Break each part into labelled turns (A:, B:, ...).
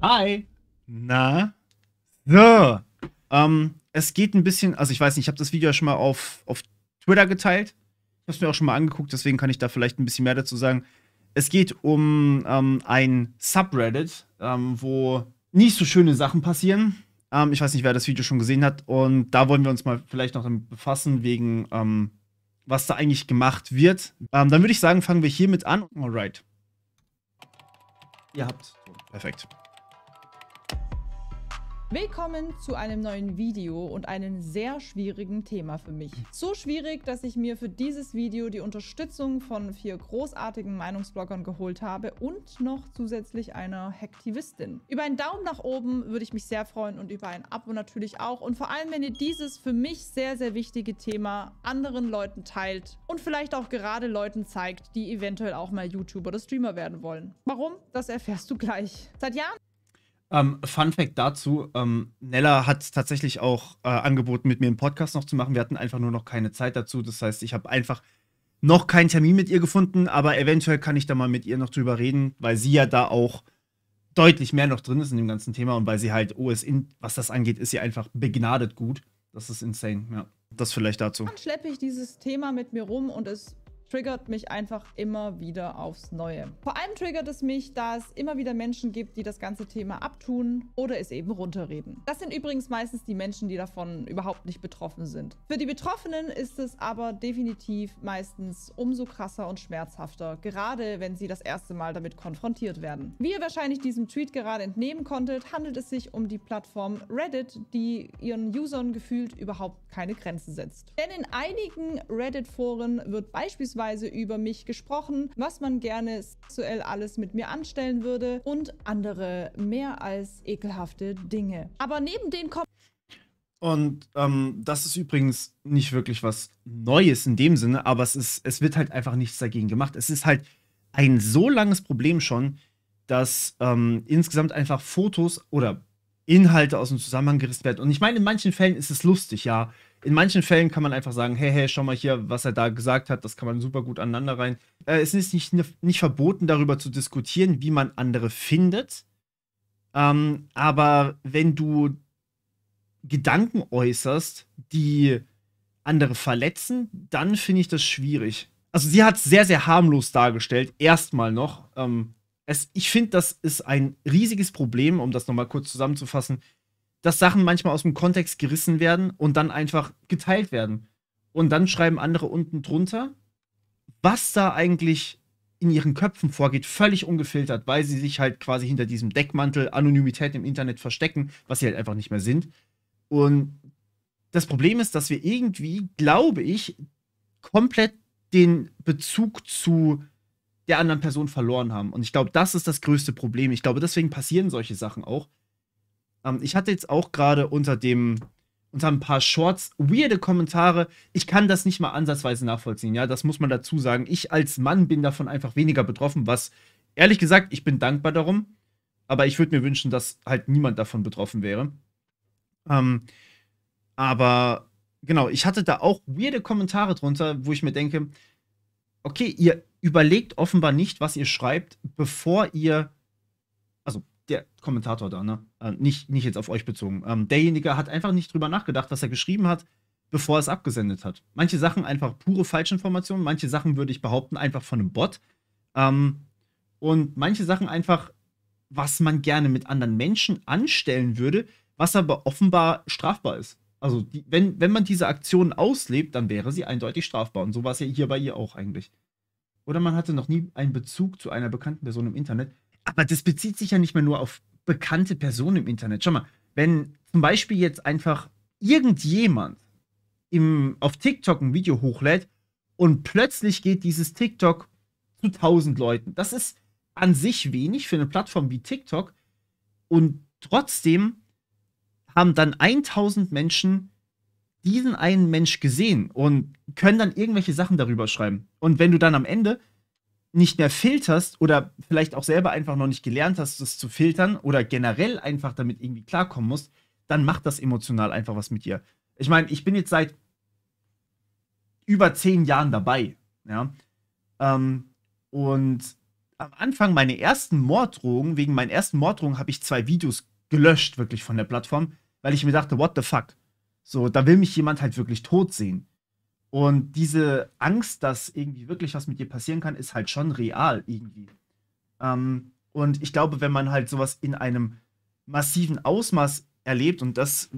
A: Hi. Na? So. Ähm, es geht ein bisschen, also ich weiß nicht, ich habe das Video ja schon mal auf, auf Twitter geteilt. Ich habe es mir auch schon mal angeguckt, deswegen kann ich da vielleicht ein bisschen mehr dazu sagen. Es geht um ähm, ein Subreddit, ähm, wo nicht so schöne Sachen passieren. Ähm, ich weiß nicht, wer das Video schon gesehen hat. Und da wollen wir uns mal vielleicht noch damit befassen, wegen ähm, was da eigentlich gemacht wird. Ähm, dann würde ich sagen, fangen wir hiermit an. Alright. Ihr habt. Perfekt.
B: Willkommen zu einem neuen Video und einem sehr schwierigen Thema für mich. So schwierig, dass ich mir für dieses Video die Unterstützung von vier großartigen Meinungsbloggern geholt habe und noch zusätzlich einer Hacktivistin. Über einen Daumen nach oben würde ich mich sehr freuen und über ein Abo natürlich auch. Und vor allem, wenn ihr dieses für mich sehr, sehr wichtige Thema anderen Leuten teilt und vielleicht auch gerade Leuten zeigt, die eventuell auch mal YouTuber oder Streamer werden wollen. Warum? Das erfährst du gleich. Seit Jahren
A: ähm, Fun Fact dazu: ähm, Nella hat tatsächlich auch äh, angeboten, mit mir einen Podcast noch zu machen. Wir hatten einfach nur noch keine Zeit dazu. Das heißt, ich habe einfach noch keinen Termin mit ihr gefunden, aber eventuell kann ich da mal mit ihr noch drüber reden, weil sie ja da auch deutlich mehr noch drin ist in dem ganzen Thema und weil sie halt OS in, was das angeht, ist sie einfach begnadet gut. Das ist insane, ja. Das vielleicht dazu. Dann
B: schleppe ich dieses Thema mit mir rum und es triggert mich einfach immer wieder aufs Neue. Vor allem triggert es mich, da es immer wieder Menschen gibt, die das ganze Thema abtun oder es eben runterreden. Das sind übrigens meistens die Menschen, die davon überhaupt nicht betroffen sind. Für die Betroffenen ist es aber definitiv meistens umso krasser und schmerzhafter, gerade wenn sie das erste Mal damit konfrontiert werden. Wie ihr wahrscheinlich diesem Tweet gerade entnehmen konntet, handelt es sich um die Plattform Reddit, die ihren Usern gefühlt überhaupt keine Grenzen setzt. Denn in einigen Reddit-Foren wird beispielsweise beispielsweise über mich gesprochen, was man gerne sexuell alles mit mir anstellen würde und andere mehr als ekelhafte Dinge. Aber neben den Kom
A: und ähm, das ist übrigens nicht wirklich was Neues in dem Sinne, aber es ist, es wird halt einfach nichts dagegen gemacht. Es ist halt ein so langes Problem schon, dass ähm, insgesamt einfach Fotos oder Inhalte aus dem Zusammenhang gerissen werden. Und ich meine, in manchen Fällen ist es lustig, ja in manchen Fällen kann man einfach sagen, hey, hey, schau mal hier, was er da gesagt hat, das kann man super gut aneinander rein. Äh, es ist nicht, nicht verboten, darüber zu diskutieren, wie man andere findet. Ähm, aber wenn du Gedanken äußerst, die andere verletzen, dann finde ich das schwierig. Also sie hat es sehr, sehr harmlos dargestellt, erstmal noch. Ähm, es, ich finde, das ist ein riesiges Problem, um das nochmal kurz zusammenzufassen, dass Sachen manchmal aus dem Kontext gerissen werden und dann einfach geteilt werden. Und dann schreiben andere unten drunter, was da eigentlich in ihren Köpfen vorgeht, völlig ungefiltert, weil sie sich halt quasi hinter diesem Deckmantel Anonymität im Internet verstecken, was sie halt einfach nicht mehr sind. Und das Problem ist, dass wir irgendwie, glaube ich, komplett den Bezug zu der anderen Person verloren haben. Und ich glaube, das ist das größte Problem. Ich glaube, deswegen passieren solche Sachen auch, ähm, ich hatte jetzt auch gerade unter dem unter ein paar Shorts weirde Kommentare. Ich kann das nicht mal ansatzweise nachvollziehen, ja, das muss man dazu sagen. Ich als Mann bin davon einfach weniger betroffen, was ehrlich gesagt, ich bin dankbar darum, aber ich würde mir wünschen, dass halt niemand davon betroffen wäre. Ähm, aber genau, ich hatte da auch weirde Kommentare drunter, wo ich mir denke, okay, ihr überlegt offenbar nicht, was ihr schreibt, bevor ihr der Kommentator da, ne? Äh, nicht, nicht jetzt auf euch bezogen. Ähm, derjenige hat einfach nicht drüber nachgedacht, was er geschrieben hat, bevor er es abgesendet hat. Manche Sachen einfach pure Falschinformationen, manche Sachen würde ich behaupten, einfach von einem Bot. Ähm, und manche Sachen einfach, was man gerne mit anderen Menschen anstellen würde, was aber offenbar strafbar ist. Also, die, wenn, wenn man diese Aktion auslebt, dann wäre sie eindeutig strafbar. Und so war es ja hier bei ihr auch eigentlich. Oder man hatte noch nie einen Bezug zu einer bekannten Person im Internet. Aber das bezieht sich ja nicht mehr nur auf bekannte Personen im Internet. Schau mal, wenn zum Beispiel jetzt einfach irgendjemand im, auf TikTok ein Video hochlädt und plötzlich geht dieses TikTok zu 1000 Leuten. Das ist an sich wenig für eine Plattform wie TikTok und trotzdem haben dann 1000 Menschen diesen einen Mensch gesehen und können dann irgendwelche Sachen darüber schreiben. Und wenn du dann am Ende nicht mehr filterst oder vielleicht auch selber einfach noch nicht gelernt hast, das zu filtern oder generell einfach damit irgendwie klarkommen musst, dann macht das emotional einfach was mit dir. Ich meine, ich bin jetzt seit über zehn Jahren dabei, ja. Ähm, und am Anfang meine ersten Morddrohungen, wegen meinen ersten Morddrohungen habe ich zwei Videos gelöscht, wirklich von der Plattform, weil ich mir dachte, what the fuck? So, da will mich jemand halt wirklich tot sehen. Und diese Angst, dass irgendwie wirklich was mit dir passieren kann, ist halt schon real irgendwie. Ähm, und ich glaube, wenn man halt sowas in einem massiven Ausmaß erlebt, und das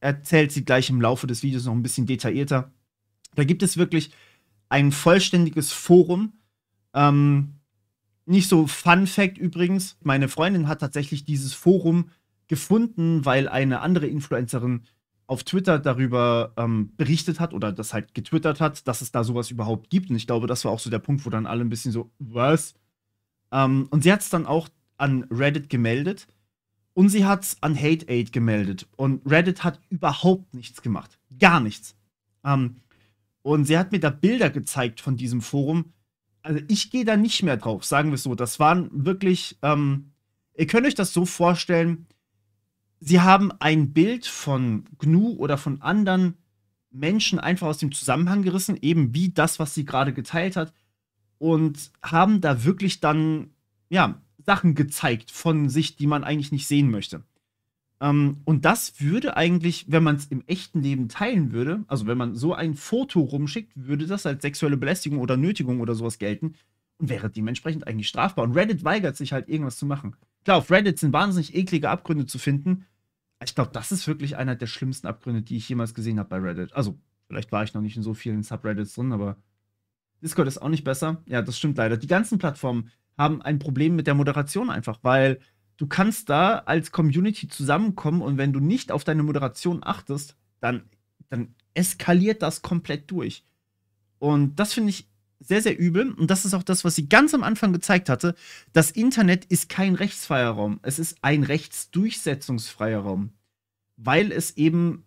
A: erzählt sie gleich im Laufe des Videos noch ein bisschen detaillierter, da gibt es wirklich ein vollständiges Forum. Ähm, nicht so Fun Fact übrigens, meine Freundin hat tatsächlich dieses Forum gefunden, weil eine andere Influencerin auf Twitter darüber ähm, berichtet hat oder das halt getwittert hat, dass es da sowas überhaupt gibt. Und ich glaube, das war auch so der Punkt, wo dann alle ein bisschen so, was? Ähm, und sie hat es dann auch an Reddit gemeldet und sie hat es an Hate Aid gemeldet. Und Reddit hat überhaupt nichts gemacht. Gar nichts. Ähm, und sie hat mir da Bilder gezeigt von diesem Forum. Also ich gehe da nicht mehr drauf, sagen wir es so. Das waren wirklich, ähm, ihr könnt euch das so vorstellen, sie haben ein Bild von GNU oder von anderen Menschen einfach aus dem Zusammenhang gerissen, eben wie das, was sie gerade geteilt hat, und haben da wirklich dann, ja, Sachen gezeigt von sich, die man eigentlich nicht sehen möchte. Ähm, und das würde eigentlich, wenn man es im echten Leben teilen würde, also wenn man so ein Foto rumschickt, würde das als sexuelle Belästigung oder Nötigung oder sowas gelten und wäre dementsprechend eigentlich strafbar. Und Reddit weigert sich halt, irgendwas zu machen. Klar, auf Reddit sind wahnsinnig eklige Abgründe zu finden. Ich glaube, das ist wirklich einer der schlimmsten Abgründe, die ich jemals gesehen habe bei Reddit. Also, vielleicht war ich noch nicht in so vielen Subreddits drin, aber Discord ist auch nicht besser. Ja, das stimmt leider. Die ganzen Plattformen haben ein Problem mit der Moderation einfach, weil du kannst da als Community zusammenkommen und wenn du nicht auf deine Moderation achtest, dann, dann eskaliert das komplett durch. Und das finde ich sehr, sehr übel. Und das ist auch das, was sie ganz am Anfang gezeigt hatte. Das Internet ist kein rechtsfreier Raum. Es ist ein rechtsdurchsetzungsfreier Raum. Weil es eben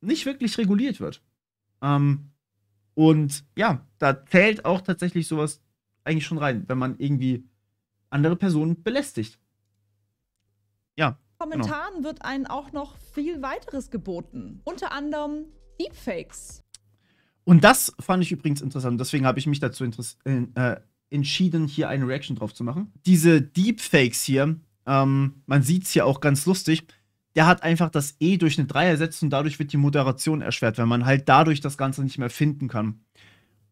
A: nicht wirklich reguliert wird. Ähm, und ja, da zählt auch tatsächlich sowas eigentlich schon rein, wenn man irgendwie andere Personen belästigt. Ja.
B: Genau. Kommentaren genau. wird einem auch noch viel weiteres geboten. Unter anderem Deepfakes.
A: Und das fand ich übrigens interessant. Deswegen habe ich mich dazu äh, äh, entschieden, hier eine Reaction drauf zu machen. Diese Deepfakes hier, ähm, man sieht es hier auch ganz lustig. Der hat einfach das E durch eine 3 ersetzt und dadurch wird die Moderation erschwert, weil man halt dadurch das Ganze nicht mehr finden kann.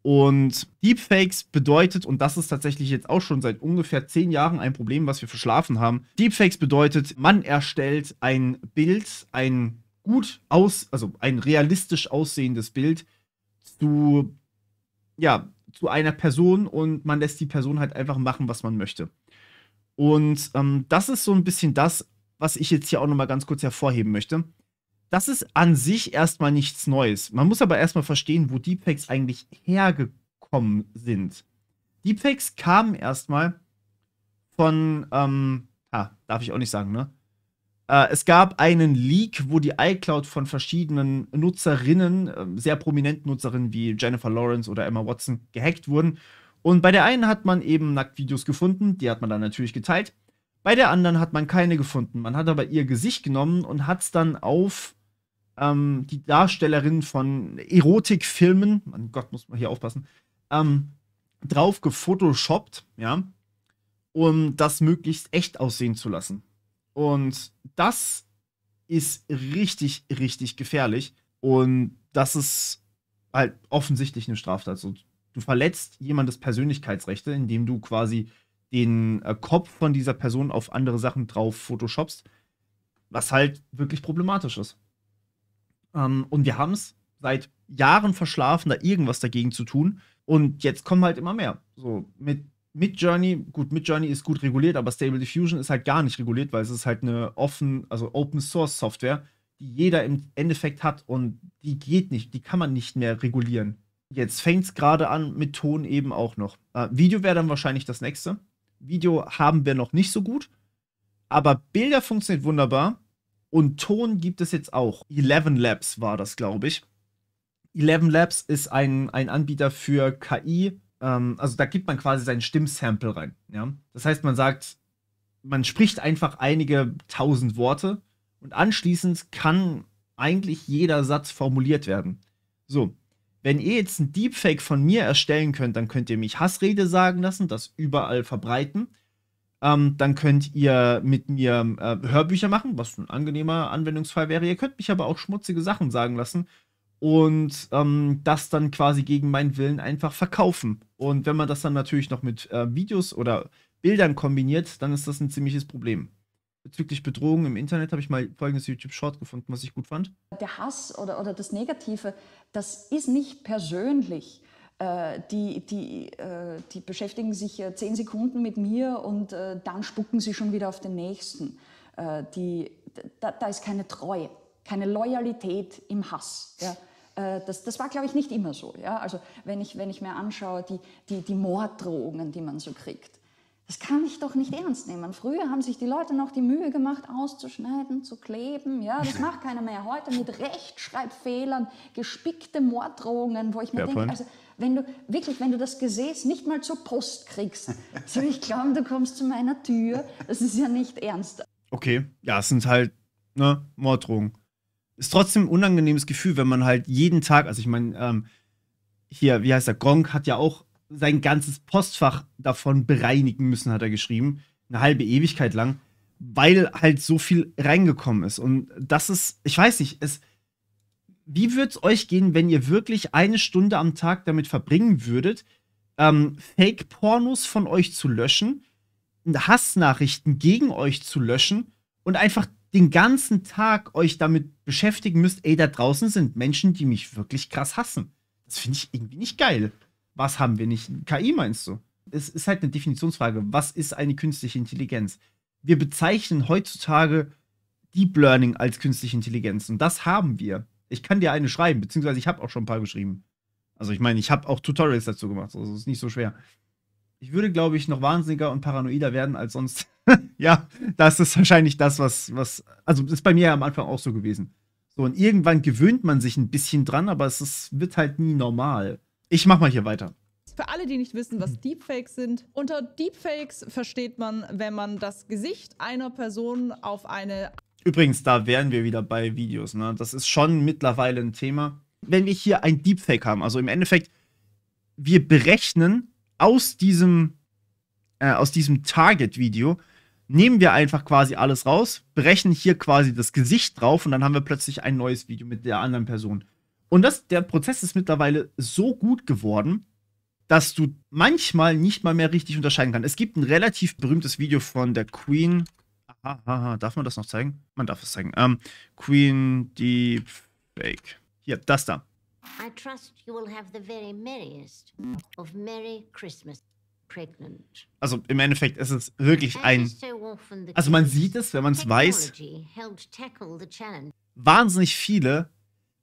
A: Und Deepfakes bedeutet, und das ist tatsächlich jetzt auch schon seit ungefähr 10 Jahren ein Problem, was wir verschlafen haben. Deepfakes bedeutet, man erstellt ein Bild, ein gut aus, also ein realistisch aussehendes Bild zu, ja, zu einer Person und man lässt die Person halt einfach machen, was man möchte. Und ähm, das ist so ein bisschen das, was ich jetzt hier auch nochmal ganz kurz hervorheben möchte. Das ist an sich erstmal nichts Neues. Man muss aber erstmal verstehen, wo Deepfakes eigentlich hergekommen sind. Deepfakes kamen erstmal von, ähm, ah, darf ich auch nicht sagen, ne? Äh, es gab einen Leak, wo die iCloud von verschiedenen Nutzerinnen, äh, sehr prominenten Nutzerinnen wie Jennifer Lawrence oder Emma Watson, gehackt wurden. Und bei der einen hat man eben Nacktvideos gefunden, die hat man dann natürlich geteilt. Bei der anderen hat man keine gefunden. Man hat aber ihr Gesicht genommen und hat es dann auf ähm, die Darstellerin von Erotikfilmen, mein Gott, muss man hier aufpassen, ähm, drauf gefotoshoppt, ja, um das möglichst echt aussehen zu lassen. Und das ist richtig, richtig gefährlich. Und das ist halt offensichtlich eine Straftat. So, du verletzt jemandes Persönlichkeitsrechte, indem du quasi den äh, Kopf von dieser Person auf andere Sachen drauf photoshopst, was halt wirklich problematisch ist. Ähm, und wir haben es seit Jahren verschlafen, da irgendwas dagegen zu tun. Und jetzt kommen halt immer mehr. So, mit Midjourney, gut, Midjourney ist gut reguliert, aber Stable Diffusion ist halt gar nicht reguliert, weil es ist halt eine offen, also Open Source Software, die jeder im Endeffekt hat und die geht nicht, die kann man nicht mehr regulieren. Jetzt fängt es gerade an mit Ton eben auch noch. Äh, Video wäre dann wahrscheinlich das nächste. Video haben wir noch nicht so gut, aber Bilder funktioniert wunderbar und Ton gibt es jetzt auch. Eleven Labs war das, glaube ich. Eleven Labs ist ein, ein Anbieter für KI ähm, also da gibt man quasi sein Stimmsample rein. Ja? Das heißt, man sagt, man spricht einfach einige tausend Worte und anschließend kann eigentlich jeder Satz formuliert werden. So, wenn ihr jetzt ein Deepfake von mir erstellen könnt, dann könnt ihr mich Hassrede sagen lassen, das überall verbreiten. Ähm, dann könnt ihr mit mir äh, Hörbücher machen, was ein angenehmer Anwendungsfall wäre. Ihr könnt mich aber auch schmutzige Sachen sagen lassen und ähm, das dann quasi gegen meinen Willen einfach verkaufen. Und wenn man das dann natürlich noch mit äh, Videos oder Bildern kombiniert, dann ist das ein ziemliches Problem. Bezüglich Bedrohungen im Internet habe ich mal folgendes YouTube-Short gefunden, was ich gut fand.
B: Der Hass oder, oder das Negative, das ist nicht persönlich. Äh, die, die, äh, die beschäftigen sich zehn Sekunden mit mir und äh, dann spucken sie schon wieder auf den nächsten. Äh, die, da, da ist keine Treue keine Loyalität im Hass. Ja. Äh, das, das, war, glaube ich, nicht immer so. Ja. Also wenn ich, wenn ich mir anschaue, die, die, die Morddrohungen, die man so kriegt, das kann ich doch nicht ernst nehmen. Früher haben sich die Leute noch die Mühe gemacht, auszuschneiden, zu kleben. Ja, das macht keiner mehr. Heute mit Rechtschreibfehlern, gespickte Morddrohungen, wo ich mir denke, also wenn du wirklich, wenn du das Gesäß nicht mal zur Post kriegst, so ich glaube, du kommst zu meiner Tür. Das ist ja nicht ernst.
A: Okay, ja, es sind halt ne, Morddrohungen ist trotzdem ein unangenehmes Gefühl, wenn man halt jeden Tag, also ich meine, ähm, hier, wie heißt der, Gronk hat ja auch sein ganzes Postfach davon bereinigen müssen, hat er geschrieben, eine halbe Ewigkeit lang, weil halt so viel reingekommen ist. Und das ist, ich weiß nicht, es, wie würde es euch gehen, wenn ihr wirklich eine Stunde am Tag damit verbringen würdet, ähm, Fake-Pornos von euch zu löschen, Hassnachrichten gegen euch zu löschen und einfach den ganzen Tag euch damit beschäftigen müsst, ey, da draußen sind Menschen, die mich wirklich krass hassen. Das finde ich irgendwie nicht geil. Was haben wir nicht? KI meinst du? Es ist halt eine Definitionsfrage. Was ist eine künstliche Intelligenz? Wir bezeichnen heutzutage Deep Learning als künstliche Intelligenz und das haben wir. Ich kann dir eine schreiben, beziehungsweise ich habe auch schon ein paar geschrieben. Also ich meine, ich habe auch Tutorials dazu gemacht, also ist nicht so schwer. Ich würde, glaube ich, noch wahnsinniger und paranoider werden als sonst. ja, das ist wahrscheinlich das, was, was, also ist bei mir am Anfang auch so gewesen. So, und irgendwann gewöhnt man sich ein bisschen dran, aber es ist, wird halt nie normal. Ich mach mal hier weiter.
B: Für alle, die nicht wissen, was Deepfakes sind, unter Deepfakes versteht man, wenn man das Gesicht einer Person auf eine.
A: Übrigens, da wären wir wieder bei Videos, ne? Das ist schon mittlerweile ein Thema. Wenn wir hier ein Deepfake haben, also im Endeffekt, wir berechnen aus diesem, äh, aus diesem Target-Video, nehmen wir einfach quasi alles raus, brechen hier quasi das Gesicht drauf und dann haben wir plötzlich ein neues Video mit der anderen Person. Und das, der Prozess ist mittlerweile so gut geworden, dass du manchmal nicht mal mehr richtig unterscheiden kannst. Es gibt ein relativ berühmtes Video von der Queen. Aha, aha, darf man das noch zeigen? Man darf es zeigen. Ähm, Queen Deepfake. Hier, das da.
B: I trust you will have the very merriest of Merry Christmas.
A: Also im Endeffekt ist es wirklich ein. Also man sieht es, wenn man es weiß. Wahnsinnig viele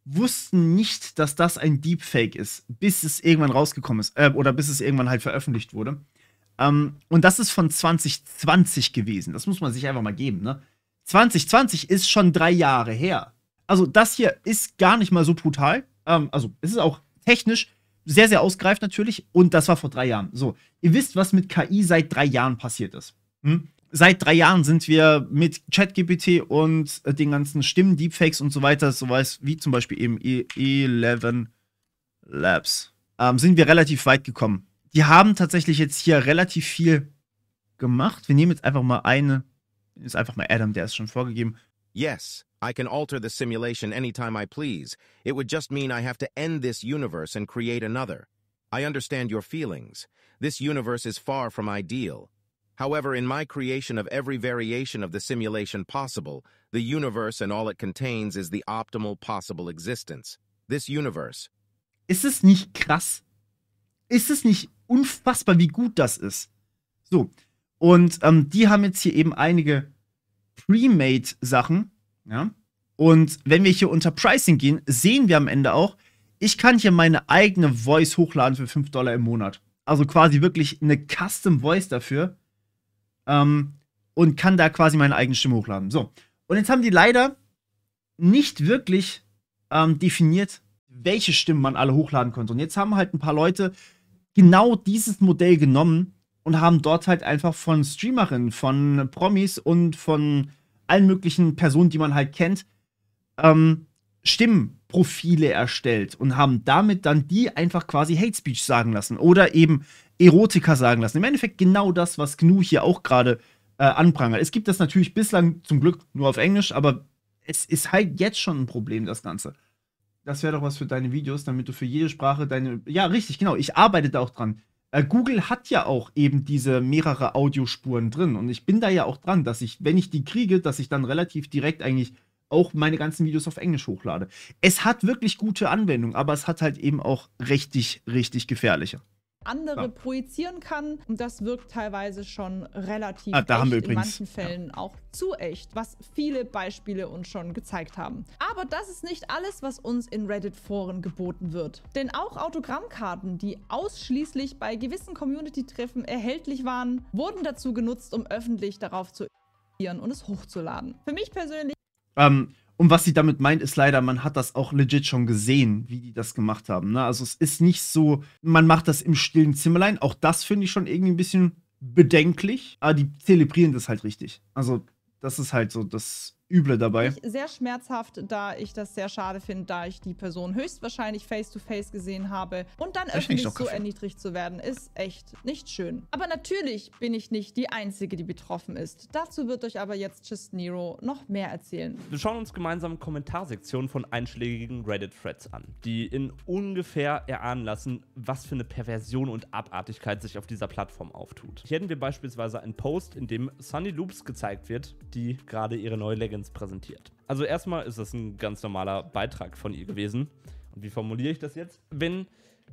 A: wussten nicht, dass das ein Deepfake ist, bis es irgendwann rausgekommen ist. Äh, oder bis es irgendwann halt veröffentlicht wurde. Ähm, und das ist von 2020 gewesen. Das muss man sich einfach mal geben, ne? 2020 ist schon drei Jahre her. Also das hier ist gar nicht mal so brutal. Ähm, also es ist auch technisch sehr, sehr ausgreift natürlich. Und das war vor drei Jahren. So, ihr wisst, was mit KI seit drei Jahren passiert ist. Hm? Seit drei Jahren sind wir mit ChatGPT und äh, den ganzen Stimmen, Deepfakes und so weiter, so was wie zum Beispiel eben E11 Labs, ähm, sind wir relativ weit gekommen. Die haben tatsächlich jetzt hier relativ viel gemacht. Wir nehmen jetzt einfach mal eine, ist einfach mal Adam, der ist schon vorgegeben. Yes, I can alter the simulation anytime I please. It would just mean I have to end this universe and create another. I understand your feelings. This universe is far from ideal. However, in my creation of every variation of the simulation possible, the universe and all it contains is the optimal possible existence. This universe. Ist es nicht krass? Ist es nicht unfassbar, wie gut das ist? So. Und ähm, die haben jetzt hier eben einige Pre-Made-Sachen Ja? Und wenn wir hier unter Pricing gehen, sehen wir am Ende auch, ich kann hier meine eigene Voice hochladen für 5 Dollar im Monat. Also quasi wirklich eine Custom Voice dafür. Ähm, und kann da quasi meine eigene Stimme hochladen. So. Und jetzt haben die leider nicht wirklich ähm, definiert, welche Stimmen man alle hochladen konnte. Und jetzt haben halt ein paar Leute genau dieses Modell genommen und haben dort halt einfach von Streamerinnen, von Promis und von allen möglichen Personen, die man halt kennt, ähm, Stimmenprofile erstellt und haben damit dann die einfach quasi Hate Speech sagen lassen oder eben Erotika sagen lassen. Im Endeffekt genau das, was GNU hier auch gerade äh, anprangert. Es gibt das natürlich bislang zum Glück nur auf Englisch, aber es ist halt jetzt schon ein Problem, das Ganze. Das wäre doch was für deine Videos, damit du für jede Sprache deine. Ja, richtig, genau. Ich arbeite da auch dran. Äh, Google hat ja auch eben diese mehrere Audiospuren drin. Und ich bin da ja auch dran, dass ich, wenn ich die kriege, dass ich dann relativ direkt eigentlich auch meine ganzen Videos auf Englisch hochlade. Es hat wirklich gute Anwendung, aber es hat halt eben auch richtig, richtig gefährliche
B: andere ja. projizieren kann. Und das wirkt teilweise schon relativ ah, da echt, haben wir übrigens, in manchen Fällen ja. auch zu echt, was viele Beispiele uns schon gezeigt haben. Aber das ist nicht alles, was uns in Reddit-Foren geboten wird. Denn auch Autogrammkarten, die ausschließlich bei gewissen Community-Treffen erhältlich waren, wurden dazu genutzt, um öffentlich darauf zu und es hochzuladen. Für mich persönlich
A: ähm, und was sie damit meint, ist leider, man hat das auch legit schon gesehen, wie die das gemacht haben. Ne? Also es ist nicht so, man macht das im stillen Zimmerlein. Auch das finde ich schon irgendwie ein bisschen bedenklich. Aber die zelebrieren das halt richtig. Also das ist halt so das Üble dabei.
B: sehr schmerzhaft, da ich das sehr schade finde, da ich die Person höchstwahrscheinlich face-to-face -face gesehen habe. Und dann öffentlich so erniedrigt zu werden, ist echt nicht schön. Aber natürlich bin ich nicht die Einzige, die betroffen ist. Dazu wird euch aber jetzt Just Nero noch mehr erzählen.
C: Wir schauen uns gemeinsam Kommentarsektionen von einschlägigen Reddit-Threads an, die in ungefähr erahnen lassen, was für eine Perversion und Abartigkeit sich auf dieser Plattform auftut. Hier hätten wir beispielsweise einen Post, in dem Sunny Loops gezeigt wird, die gerade ihre neue Legend uns präsentiert. Also erstmal ist das ein ganz normaler Beitrag von ihr gewesen. Und wie formuliere ich das jetzt? Wenn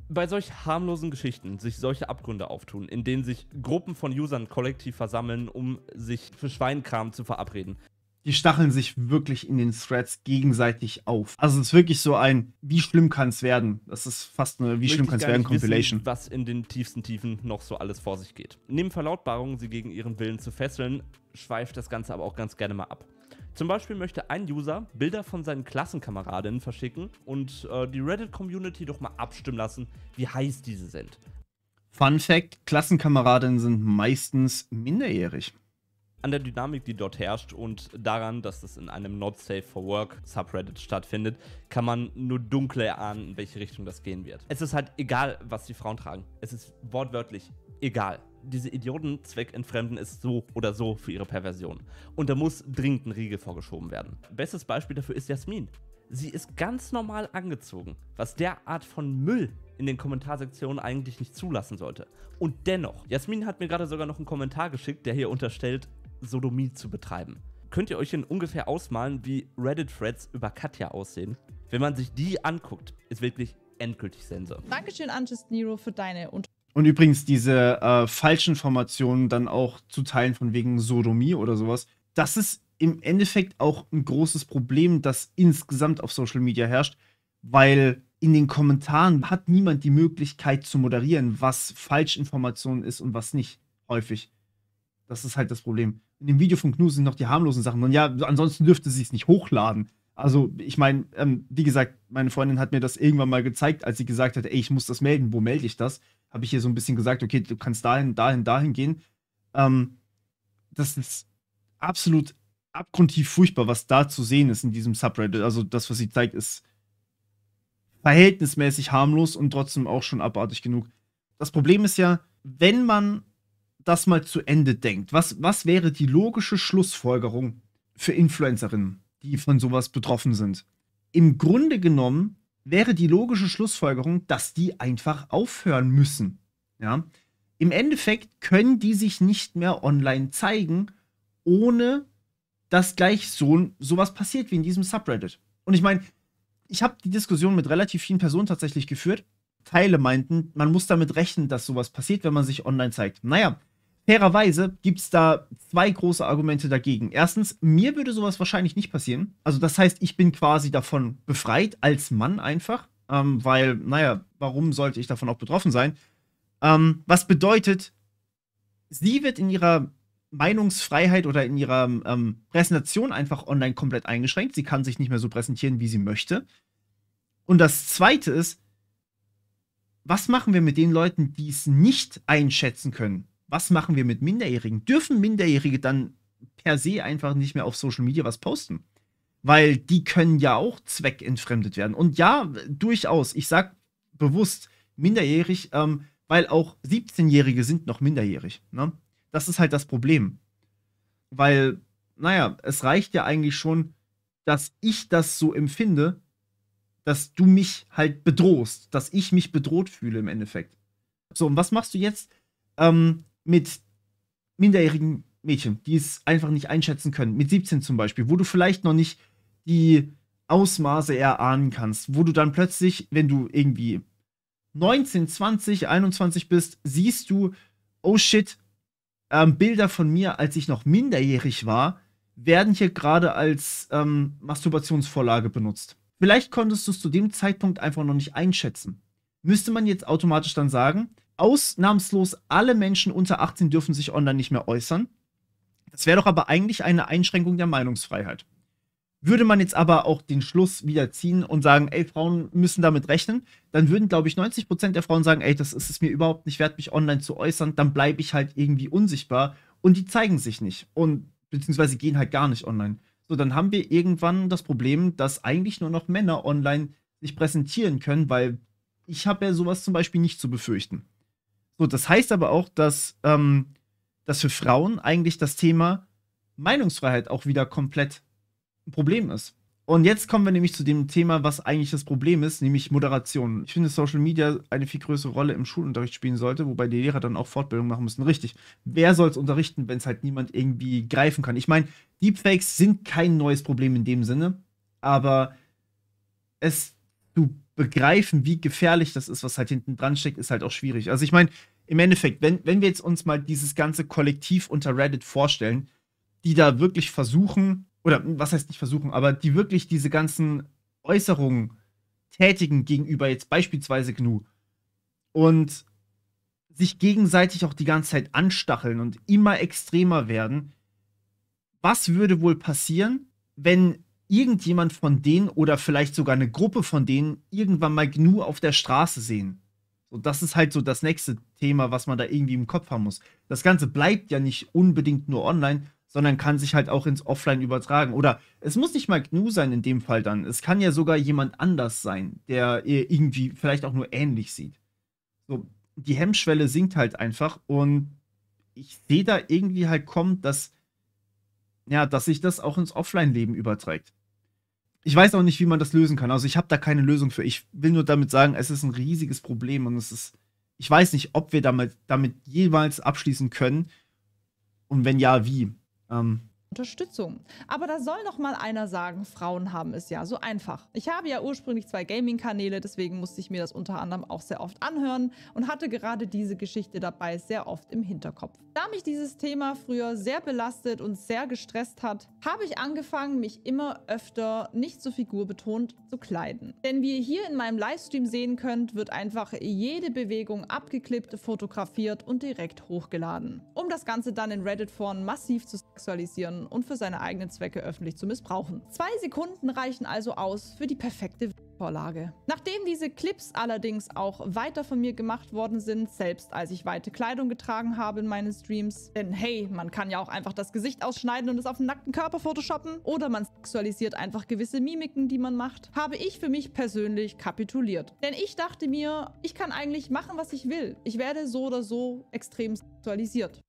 C: bei solch harmlosen Geschichten sich solche Abgründe auftun, in denen sich Gruppen von Usern kollektiv versammeln, um sich für Schweinkram zu verabreden. Die stacheln
A: sich wirklich in den Threads gegenseitig auf. Also es ist wirklich so ein, wie schlimm kann es werden? Das ist fast eine, wie Möchte schlimm kann es werden Compilation. Wissen,
C: was in den tiefsten Tiefen noch so alles vor sich geht. Neben Verlautbarungen, sie gegen ihren Willen zu fesseln, schweift das Ganze aber auch ganz gerne mal ab. Zum Beispiel möchte ein User Bilder von seinen Klassenkameradinnen verschicken und äh, die Reddit-Community doch mal abstimmen lassen, wie heiß diese sind.
A: Fun Fact: Klassenkameradinnen sind meistens minderjährig.
C: An der Dynamik, die dort herrscht und daran, dass das in einem Not Safe for Work Subreddit stattfindet, kann man nur dunkler erahnen, in welche Richtung das gehen wird. Es ist halt egal, was die Frauen tragen. Es ist wortwörtlich egal diese Idioten zweckentfremden es so oder so für ihre Perversion. Und da muss dringend ein Riegel vorgeschoben werden. Bestes Beispiel dafür ist Jasmin. Sie ist ganz normal angezogen, was derart von Müll in den Kommentarsektionen eigentlich nicht zulassen sollte. Und dennoch, Jasmin hat mir gerade sogar noch einen Kommentar geschickt, der hier unterstellt, Sodomie zu betreiben. Könnt ihr euch denn ungefähr ausmalen, wie Reddit-Threads über Katja aussehen? Wenn man sich die anguckt, ist wirklich endgültig Sense.
B: Dankeschön an Nero für deine Unterstützung.
A: Und übrigens diese äh, falschen Formationen dann auch zu teilen von wegen Sodomie oder sowas, das ist im Endeffekt auch ein großes Problem, das insgesamt auf Social Media herrscht, weil in den Kommentaren hat niemand die Möglichkeit zu moderieren, was Falschinformationen ist und was nicht, häufig. Das ist halt das Problem. In dem Videofunk News sind noch die harmlosen Sachen. Und ja, ansonsten dürfte sie es nicht hochladen. Also, ich meine, ähm, wie gesagt, meine Freundin hat mir das irgendwann mal gezeigt, als sie gesagt hat, ey, ich muss das melden, wo melde ich das? habe ich hier so ein bisschen gesagt, okay, du kannst dahin, dahin, dahin gehen. Ähm, das ist absolut abgrundtief furchtbar, was da zu sehen ist in diesem Subreddit. Also das, was sie zeigt, ist verhältnismäßig harmlos und trotzdem auch schon abartig genug. Das Problem ist ja, wenn man das mal zu Ende denkt, was, was wäre die logische Schlussfolgerung für Influencerinnen, die von sowas betroffen sind? Im Grunde genommen wäre die logische Schlussfolgerung, dass die einfach aufhören müssen. Ja? Im Endeffekt können die sich nicht mehr online zeigen, ohne dass gleich so sowas passiert wie in diesem Subreddit. Und ich meine, ich habe die Diskussion mit relativ vielen Personen tatsächlich geführt. Teile meinten, man muss damit rechnen, dass sowas passiert, wenn man sich online zeigt. Naja, fairerweise gibt es da zwei große Argumente dagegen. Erstens, mir würde sowas wahrscheinlich nicht passieren. Also das heißt, ich bin quasi davon befreit, als Mann einfach, ähm, weil, naja, warum sollte ich davon auch betroffen sein? Ähm, was bedeutet, sie wird in ihrer Meinungsfreiheit oder in ihrer ähm, Präsentation einfach online komplett eingeschränkt. Sie kann sich nicht mehr so präsentieren, wie sie möchte. Und das Zweite ist, was machen wir mit den Leuten, die es nicht einschätzen können? was machen wir mit Minderjährigen? Dürfen Minderjährige dann per se einfach nicht mehr auf Social Media was posten? Weil die können ja auch zweckentfremdet werden. Und ja, durchaus, ich sage bewusst minderjährig, ähm, weil auch 17-Jährige sind noch minderjährig. Ne? Das ist halt das Problem. Weil, naja, es reicht ja eigentlich schon, dass ich das so empfinde, dass du mich halt bedrohst, dass ich mich bedroht fühle im Endeffekt. So, und was machst du jetzt? Ähm, mit minderjährigen Mädchen, die es einfach nicht einschätzen können, mit 17 zum Beispiel, wo du vielleicht noch nicht die Ausmaße erahnen kannst, wo du dann plötzlich, wenn du irgendwie 19, 20, 21 bist, siehst du, oh shit, ähm, Bilder von mir, als ich noch minderjährig war, werden hier gerade als ähm, Masturbationsvorlage benutzt. Vielleicht konntest du es zu dem Zeitpunkt einfach noch nicht einschätzen. Müsste man jetzt automatisch dann sagen, ausnahmslos alle Menschen unter 18 dürfen sich online nicht mehr äußern. Das wäre doch aber eigentlich eine Einschränkung der Meinungsfreiheit. Würde man jetzt aber auch den Schluss wieder ziehen und sagen, ey, Frauen müssen damit rechnen, dann würden, glaube ich, 90% der Frauen sagen, ey, das ist es mir überhaupt nicht wert, mich online zu äußern, dann bleibe ich halt irgendwie unsichtbar und die zeigen sich nicht und beziehungsweise gehen halt gar nicht online. So, dann haben wir irgendwann das Problem, dass eigentlich nur noch Männer online sich präsentieren können, weil ich habe ja sowas zum Beispiel nicht zu befürchten. So, das heißt aber auch, dass, ähm, dass für Frauen eigentlich das Thema Meinungsfreiheit auch wieder komplett ein Problem ist. Und jetzt kommen wir nämlich zu dem Thema, was eigentlich das Problem ist, nämlich Moderation. Ich finde, Social Media eine viel größere Rolle im Schulunterricht spielen sollte, wobei die Lehrer dann auch Fortbildung machen müssen. Richtig. Wer soll es unterrichten, wenn es halt niemand irgendwie greifen kann? Ich meine, Deepfakes sind kein neues Problem in dem Sinne, aber es zu begreifen, wie gefährlich das ist, was halt hinten dran steckt, ist halt auch schwierig. Also ich meine, im Endeffekt, wenn, wenn wir jetzt uns mal dieses ganze Kollektiv unter Reddit vorstellen, die da wirklich versuchen, oder was heißt nicht versuchen, aber die wirklich diese ganzen Äußerungen tätigen gegenüber jetzt beispielsweise GNU und sich gegenseitig auch die ganze Zeit anstacheln und immer extremer werden, was würde wohl passieren, wenn irgendjemand von denen oder vielleicht sogar eine Gruppe von denen irgendwann mal GNU auf der Straße sehen? So, das ist halt so das nächste Thema, was man da irgendwie im Kopf haben muss. Das Ganze bleibt ja nicht unbedingt nur online, sondern kann sich halt auch ins Offline übertragen. Oder es muss nicht mal GNU sein in dem Fall dann. Es kann ja sogar jemand anders sein, der irgendwie vielleicht auch nur ähnlich sieht. So, die Hemmschwelle sinkt halt einfach und ich sehe da irgendwie halt kommen, dass, ja, dass sich das auch ins Offline-Leben überträgt ich weiß auch nicht, wie man das lösen kann. Also ich habe da keine Lösung für. Ich will nur damit sagen, es ist ein riesiges Problem und es ist, ich weiß nicht, ob wir damit, damit jemals abschließen können und wenn ja, wie. Ähm,
B: Unterstützung. Aber da soll noch mal einer sagen, Frauen haben es ja so einfach. Ich habe ja ursprünglich zwei Gaming-Kanäle, deswegen musste ich mir das unter anderem auch sehr oft anhören und hatte gerade diese Geschichte dabei sehr oft im Hinterkopf. Da mich dieses Thema früher sehr belastet und sehr gestresst hat, habe ich angefangen, mich immer öfter nicht so figurbetont zu kleiden. Denn wie ihr hier in meinem Livestream sehen könnt, wird einfach jede Bewegung abgeklippt, fotografiert und direkt hochgeladen, um das Ganze dann in Reddit-Foren massiv zu sexualisieren und für seine eigenen Zwecke öffentlich zu missbrauchen. Zwei Sekunden reichen also aus für die perfekte Vorlage. Nachdem diese Clips allerdings auch weiter von mir gemacht worden sind, selbst als ich weite Kleidung getragen habe in meinen Streams, denn hey, man kann ja auch einfach das Gesicht ausschneiden und es auf den nackten Körper photoshoppen oder man sexualisiert einfach gewisse Mimiken, die man macht, habe ich für mich persönlich kapituliert. Denn ich dachte mir, ich kann eigentlich machen, was ich will. Ich werde so oder so extrem sexualisiert.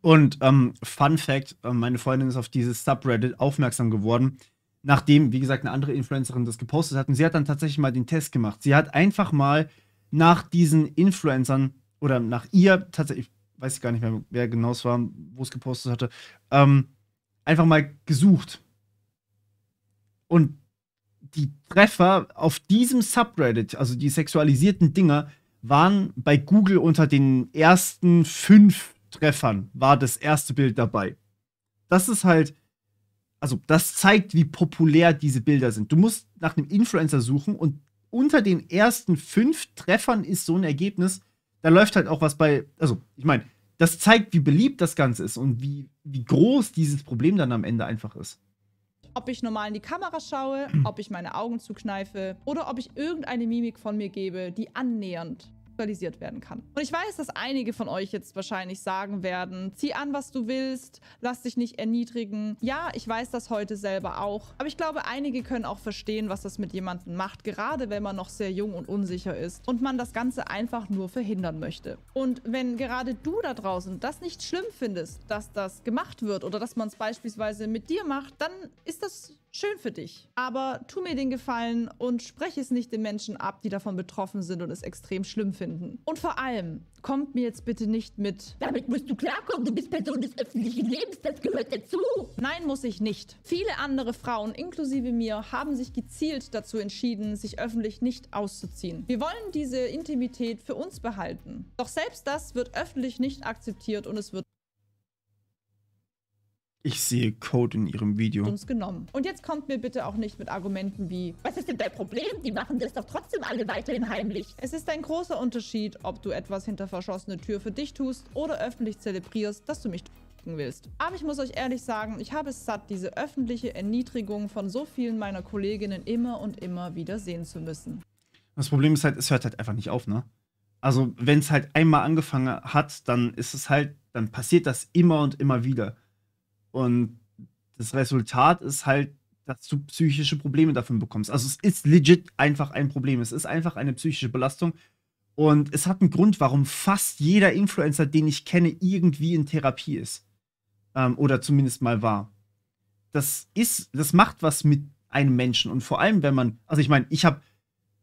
A: Und ähm, Fun Fact: äh, Meine Freundin ist auf dieses Subreddit aufmerksam geworden, nachdem, wie gesagt, eine andere Influencerin das gepostet hat. Und sie hat dann tatsächlich mal den Test gemacht. Sie hat einfach mal nach diesen Influencern oder nach ihr tatsächlich, ich weiß gar nicht mehr, wer genau es war, wo es gepostet hatte, ähm, einfach mal gesucht. Und die Treffer auf diesem Subreddit, also die sexualisierten Dinger, waren bei Google unter den ersten fünf Treffern war das erste Bild dabei. Das ist halt, also das zeigt, wie populär diese Bilder sind. Du musst nach einem Influencer suchen und unter den ersten fünf Treffern ist so ein Ergebnis, da läuft halt auch was bei, also ich meine, das zeigt, wie beliebt das Ganze ist und wie, wie groß dieses Problem dann am Ende einfach ist.
B: Ob ich normal in die Kamera schaue, ob ich meine Augen zukneife oder ob ich irgendeine Mimik von mir gebe, die annähernd aktualisiert werden kann. Und ich weiß, dass einige von euch jetzt wahrscheinlich sagen werden, zieh an, was du willst, lass dich nicht erniedrigen. Ja, ich weiß das heute selber auch, aber ich glaube, einige können auch verstehen, was das mit jemandem macht, gerade wenn man noch sehr jung und unsicher ist und man das Ganze einfach nur verhindern möchte. Und wenn gerade du da draußen das nicht schlimm findest, dass das gemacht wird oder dass man es beispielsweise mit dir macht, dann ist das Schön für dich. Aber tu mir den Gefallen und spreche es nicht den Menschen ab, die davon betroffen sind und es extrem schlimm finden. Und vor allem, kommt mir jetzt bitte nicht mit. Damit musst du klarkommen, du bist Person des öffentlichen Lebens, das gehört dazu. Nein, muss ich nicht. Viele andere Frauen, inklusive mir, haben sich gezielt dazu entschieden, sich öffentlich nicht auszuziehen. Wir wollen diese Intimität für uns behalten. Doch selbst das wird öffentlich nicht akzeptiert und es wird
A: ich sehe Code in ihrem Video. Uns
B: genommen. Und jetzt kommt mir bitte auch nicht mit Argumenten wie, was ist denn dein Problem? Die machen das doch trotzdem alle weiterhin heimlich. Es ist ein großer Unterschied, ob du etwas hinter verschlossene Tür für dich tust oder öffentlich zelebrierst, dass du mich willst. Aber ich muss euch ehrlich sagen, ich habe es satt, diese öffentliche Erniedrigung von so vielen meiner Kolleginnen immer und immer wieder sehen zu müssen.
A: Das Problem ist halt, es hört halt einfach nicht auf, ne? Also, wenn es halt einmal angefangen hat, dann ist es halt, dann passiert das immer und immer wieder. Und das Resultat ist halt, dass du psychische Probleme davon bekommst. Also es ist legit einfach ein Problem. Es ist einfach eine psychische Belastung. Und es hat einen Grund, warum fast jeder Influencer, den ich kenne, irgendwie in Therapie ist. Ähm, oder zumindest mal war. Das ist, das macht was mit einem Menschen. Und vor allem, wenn man, also ich meine, ich habe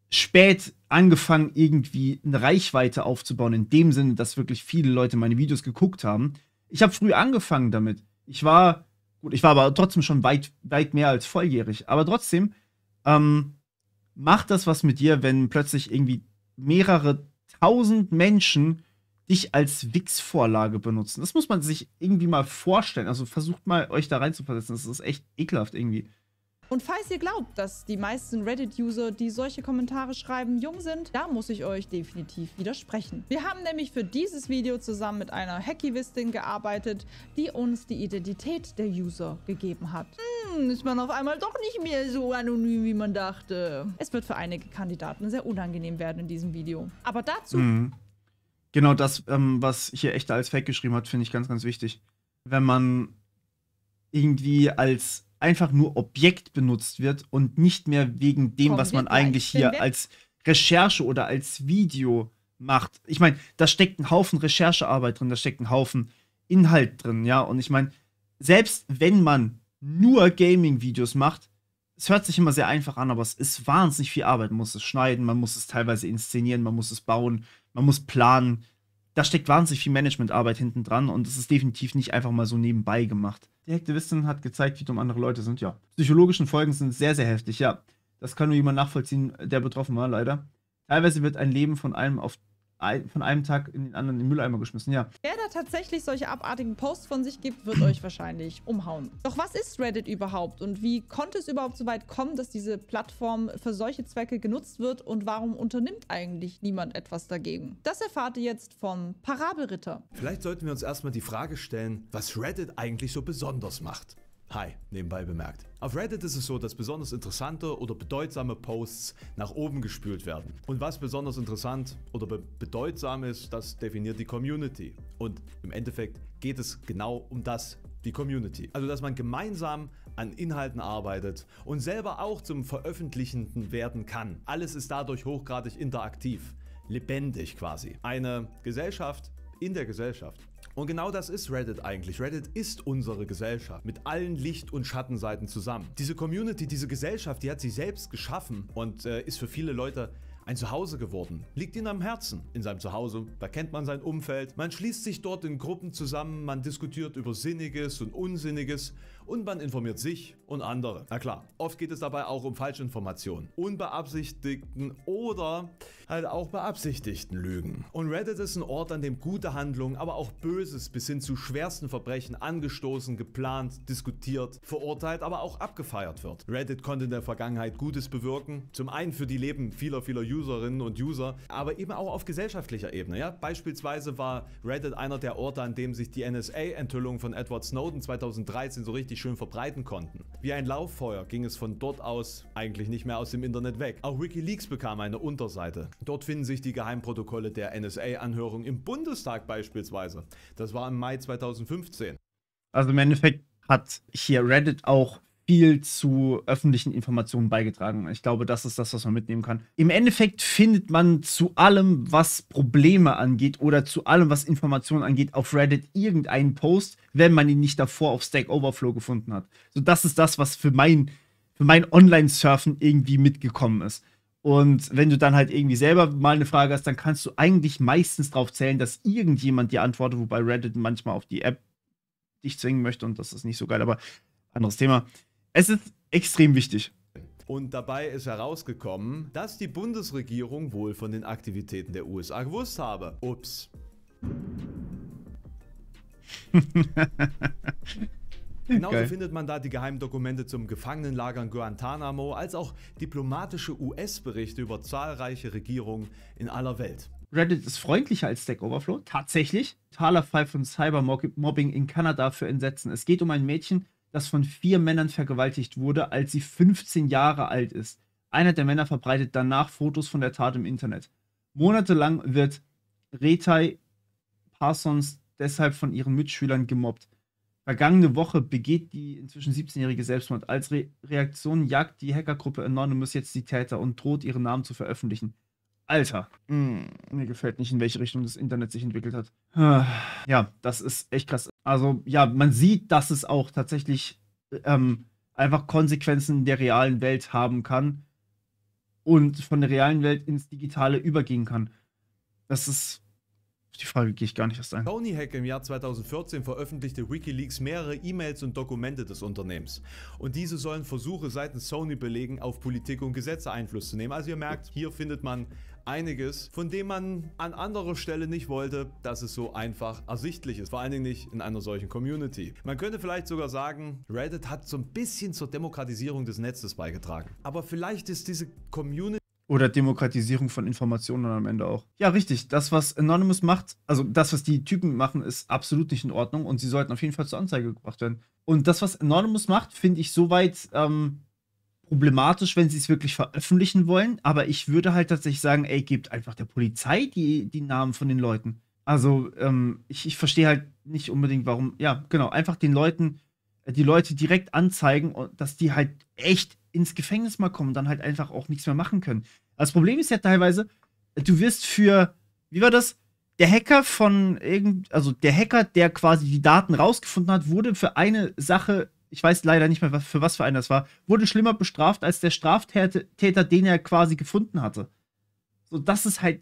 A: spät angefangen, irgendwie eine Reichweite aufzubauen, in dem Sinne, dass wirklich viele Leute meine Videos geguckt haben. Ich habe früh angefangen damit. Ich war, gut, ich war aber trotzdem schon weit, weit mehr als volljährig. Aber trotzdem, ähm, macht das was mit dir, wenn plötzlich irgendwie mehrere tausend Menschen dich als Wix-Vorlage benutzen. Das muss man sich irgendwie mal vorstellen. Also versucht mal euch da reinzuversetzen. Das ist echt ekelhaft irgendwie.
B: Und falls ihr glaubt, dass die meisten Reddit-User, die solche Kommentare schreiben, jung sind, da muss ich euch definitiv widersprechen. Wir haben nämlich für dieses Video zusammen mit einer Hackivistin gearbeitet, die uns die Identität der User gegeben hat. Hm, ist man auf einmal doch nicht mehr so anonym, wie man dachte. Es wird für einige Kandidaten sehr unangenehm werden in diesem Video. Aber dazu... Mhm.
A: Genau das, ähm, was hier echt als Fake geschrieben hat, finde ich ganz, ganz wichtig. Wenn man irgendwie als einfach nur Objekt benutzt wird und nicht mehr wegen dem, Kommen was man eigentlich hier als Recherche oder als Video macht. Ich meine, da steckt ein Haufen Recherchearbeit drin, da steckt ein Haufen Inhalt drin, ja. Und ich meine, selbst wenn man nur Gaming-Videos macht, es hört sich immer sehr einfach an, aber es ist wahnsinnig viel Arbeit. Man muss es schneiden, man muss es teilweise inszenieren, man muss es bauen, man muss planen, da steckt wahnsinnig viel Managementarbeit hinten dran und es ist definitiv nicht einfach mal so nebenbei gemacht. Die Wissen hat gezeigt, wie dumm andere Leute sind, ja. Psychologischen Folgen sind sehr, sehr heftig, ja. Das kann nur jemand nachvollziehen, der betroffen war, leider. Teilweise wird ein Leben von einem auf von einem Tag in den anderen in den Mülleimer geschmissen, ja.
B: Wer da tatsächlich solche abartigen Posts von sich gibt, wird euch wahrscheinlich umhauen. Doch was ist Reddit überhaupt und wie konnte es überhaupt so weit kommen, dass diese Plattform für solche Zwecke genutzt wird und warum unternimmt eigentlich niemand etwas dagegen? Das erfahrt ihr jetzt vom Parabelritter.
D: Vielleicht sollten wir uns erstmal die Frage stellen, was Reddit eigentlich so besonders macht. Hi, nebenbei bemerkt. Auf Reddit ist es so, dass besonders interessante oder bedeutsame Posts nach oben gespült werden. Und was besonders interessant oder be bedeutsam ist, das definiert die Community. Und im Endeffekt geht es genau um das, die Community. Also dass man gemeinsam an Inhalten arbeitet und selber auch zum Veröffentlichenden werden kann. Alles ist dadurch hochgradig interaktiv, lebendig quasi. Eine Gesellschaft in der Gesellschaft. Und genau das ist Reddit eigentlich. Reddit ist unsere Gesellschaft mit allen Licht- und Schattenseiten zusammen. Diese Community, diese Gesellschaft, die hat sie selbst geschaffen und äh, ist für viele Leute ein Zuhause geworden. Liegt ihnen am Herzen. In seinem Zuhause, da kennt man sein Umfeld, man schließt sich dort in Gruppen zusammen, man diskutiert über Sinniges und Unsinniges und man informiert sich und andere. Na klar, oft geht es dabei auch um Falschinformationen, unbeabsichtigten oder halt auch beabsichtigten Lügen. Und Reddit ist ein Ort, an dem gute Handlungen, aber auch Böses bis hin zu schwersten Verbrechen angestoßen, geplant, diskutiert, verurteilt, aber auch abgefeiert wird. Reddit konnte in der Vergangenheit Gutes bewirken, zum einen für die Leben vieler, vieler Userinnen und User, aber eben auch auf gesellschaftlicher Ebene. Ja? Beispielsweise war Reddit einer der Orte, an dem sich die NSA-Enthüllung von Edward Snowden 2013 so richtig richtig schön verbreiten konnten. Wie ein Lauffeuer ging es von dort aus eigentlich nicht mehr aus dem Internet weg. Auch Wikileaks bekam eine Unterseite. Dort finden sich die Geheimprotokolle der NSA-Anhörung im Bundestag beispielsweise. Das war im Mai 2015.
A: Also im Endeffekt hat hier Reddit auch viel zu öffentlichen Informationen beigetragen. Ich glaube, das ist das, was man mitnehmen kann. Im Endeffekt findet man zu allem, was Probleme angeht oder zu allem, was Informationen angeht, auf Reddit irgendeinen Post, wenn man ihn nicht davor auf Stack Overflow gefunden hat. So, das ist das, was für mein, für mein Online-Surfen irgendwie mitgekommen ist. Und wenn du dann halt irgendwie selber mal eine Frage hast, dann kannst du eigentlich meistens darauf zählen, dass irgendjemand dir antwortet, wobei Reddit manchmal auf die App dich zwingen möchte und das ist nicht so geil, aber anderes Thema. Es ist extrem wichtig.
D: Und dabei ist herausgekommen, dass die Bundesregierung wohl von den Aktivitäten der USA gewusst habe. Ups. Genauso Geil. findet man da die geheimen Dokumente zum Gefangenenlager in Guantanamo, als auch diplomatische US-Berichte über zahlreiche Regierungen
A: in aller Welt. Reddit ist freundlicher als Stack Overflow, tatsächlich. Taler Fall von Cybermobbing in Kanada für Entsetzen. Es geht um ein Mädchen, das von vier Männern vergewaltigt wurde, als sie 15 Jahre alt ist. Einer der Männer verbreitet danach Fotos von der Tat im Internet. Monatelang wird Retai Parsons deshalb von ihren Mitschülern gemobbt. Vergangene Woche begeht die inzwischen 17-jährige Selbstmord. Als Re Reaktion jagt die Hackergruppe Anonymous jetzt die Täter und droht, ihren Namen zu veröffentlichen. Alter. Hm, mir gefällt nicht, in welche Richtung das Internet sich entwickelt hat. Ah. Ja, das ist echt krass. Also, ja, man sieht, dass es auch tatsächlich ähm, einfach Konsequenzen der realen Welt haben kann und von der realen Welt ins Digitale übergehen kann. Das ist die Frage gehe ich gar nicht erst ein.
D: Tony Hack im Jahr 2014 veröffentlichte Wikileaks mehrere E-Mails und Dokumente des Unternehmens. Und diese sollen Versuche seitens Sony belegen, auf Politik und Gesetze Einfluss zu nehmen. Also ihr merkt, hier findet man einiges, von dem man an anderer Stelle nicht wollte, dass es so einfach ersichtlich ist. Vor allen Dingen nicht in einer solchen Community. Man könnte vielleicht sogar sagen, Reddit hat so ein bisschen zur Demokratisierung des Netzes beigetragen. Aber vielleicht ist diese Community
A: oder Demokratisierung von Informationen am Ende auch. Ja, richtig. Das, was Anonymous macht, also das, was die Typen machen, ist absolut nicht in Ordnung und sie sollten auf jeden Fall zur Anzeige gebracht werden. Und das, was Anonymous macht, finde ich soweit ähm, problematisch, wenn sie es wirklich veröffentlichen wollen. Aber ich würde halt tatsächlich sagen, ey, gebt einfach der Polizei die, die Namen von den Leuten. Also ähm, ich, ich verstehe halt nicht unbedingt, warum. Ja, genau, einfach den Leuten, äh, die Leute direkt anzeigen und dass die halt echt ins Gefängnis mal kommen und dann halt einfach auch nichts mehr machen können. Das Problem ist ja teilweise, du wirst für, wie war das? Der Hacker von irgend, also der Hacker, der quasi die Daten rausgefunden hat, wurde für eine Sache ich weiß leider nicht mehr, für was für einen das war, wurde schlimmer bestraft als der Straftäter, den er quasi gefunden hatte. So, das ist halt,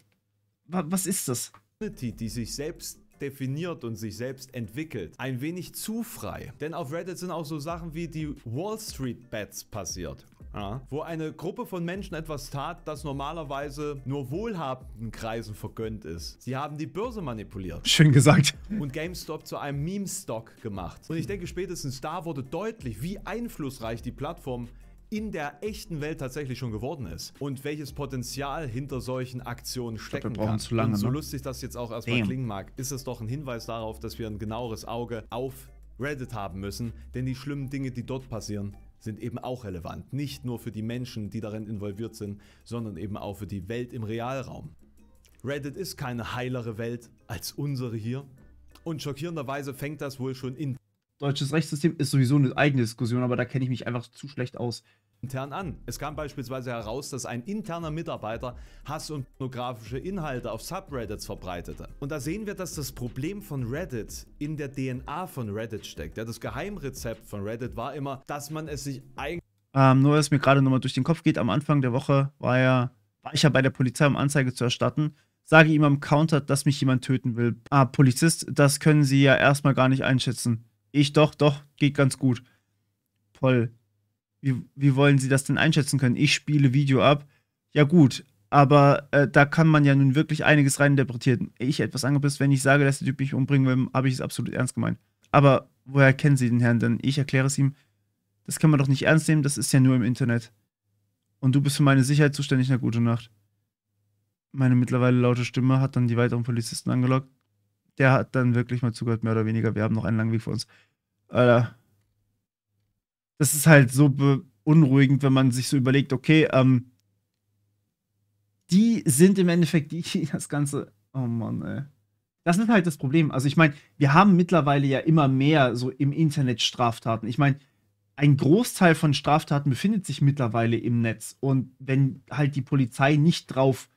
A: was ist das? Die sich selbst definiert und sich selbst entwickelt,
D: ein wenig zu frei. Denn auf Reddit sind auch so Sachen wie die Wall Street Bats passiert ja. wo eine Gruppe von Menschen etwas tat, das normalerweise nur wohlhabenden Kreisen vergönnt ist. Sie haben die Börse manipuliert. Schön gesagt. Und GameStop zu einem Meme-Stock gemacht. Und ich denke, spätestens da wurde deutlich, wie einflussreich die Plattform in der echten Welt tatsächlich schon geworden ist und welches Potenzial hinter solchen Aktionen stecken glaub, kann. Zu lange, und so ne? lustig das jetzt auch erstmal Damn. klingen mag, ist es doch ein Hinweis darauf, dass wir ein genaueres Auge auf Reddit haben müssen, denn die schlimmen Dinge, die dort passieren, sind eben auch relevant. Nicht nur für die Menschen, die darin involviert sind, sondern eben auch für die Welt im Realraum. Reddit ist keine heilere Welt als unsere hier. Und schockierenderweise fängt das wohl schon in.
A: Deutsches Rechtssystem ist sowieso eine eigene Diskussion, aber da kenne ich mich einfach zu schlecht aus
D: intern an. Es kam beispielsweise heraus, dass ein interner Mitarbeiter Hass und pornografische Inhalte auf Subreddits verbreitete. Und da sehen wir, dass das Problem von Reddit in der DNA von Reddit steckt. Ja, das Geheimrezept von Reddit war immer, dass man es sich eigentlich...
A: Ähm, nur, was mir gerade nochmal durch den Kopf geht, am Anfang der Woche war, ja, war ich ja bei der Polizei, um Anzeige zu erstatten sage ihm am Counter, dass mich jemand töten will. Ah, Polizist, das können sie ja erstmal gar nicht einschätzen. Ich doch, doch, geht ganz gut. Voll wie, wie wollen sie das denn einschätzen können? Ich spiele Video ab. Ja gut, aber äh, da kann man ja nun wirklich einiges reininterpretieren. Ich etwas angepisst, wenn ich sage, dass der Typ mich umbringen will, habe ich es absolut ernst gemeint. Aber woher kennen Sie den Herrn denn? Ich erkläre es ihm. Das kann man doch nicht ernst nehmen, das ist ja nur im Internet. Und du bist für meine Sicherheit zuständig, na gute Nacht. Meine mittlerweile laute Stimme hat dann die weiteren Polizisten angelockt. Der hat dann wirklich mal zugehört, mehr oder weniger. Wir haben noch einen langen Weg vor uns. Alter, das ist halt so beunruhigend, wenn man sich so überlegt, okay, ähm, die sind im Endeffekt die, die das Ganze. Oh Mann, ey. Das ist halt das Problem. Also ich meine, wir haben mittlerweile ja immer mehr so im Internet Straftaten. Ich meine, ein Großteil von Straftaten befindet sich mittlerweile im Netz. Und wenn halt die Polizei nicht drauf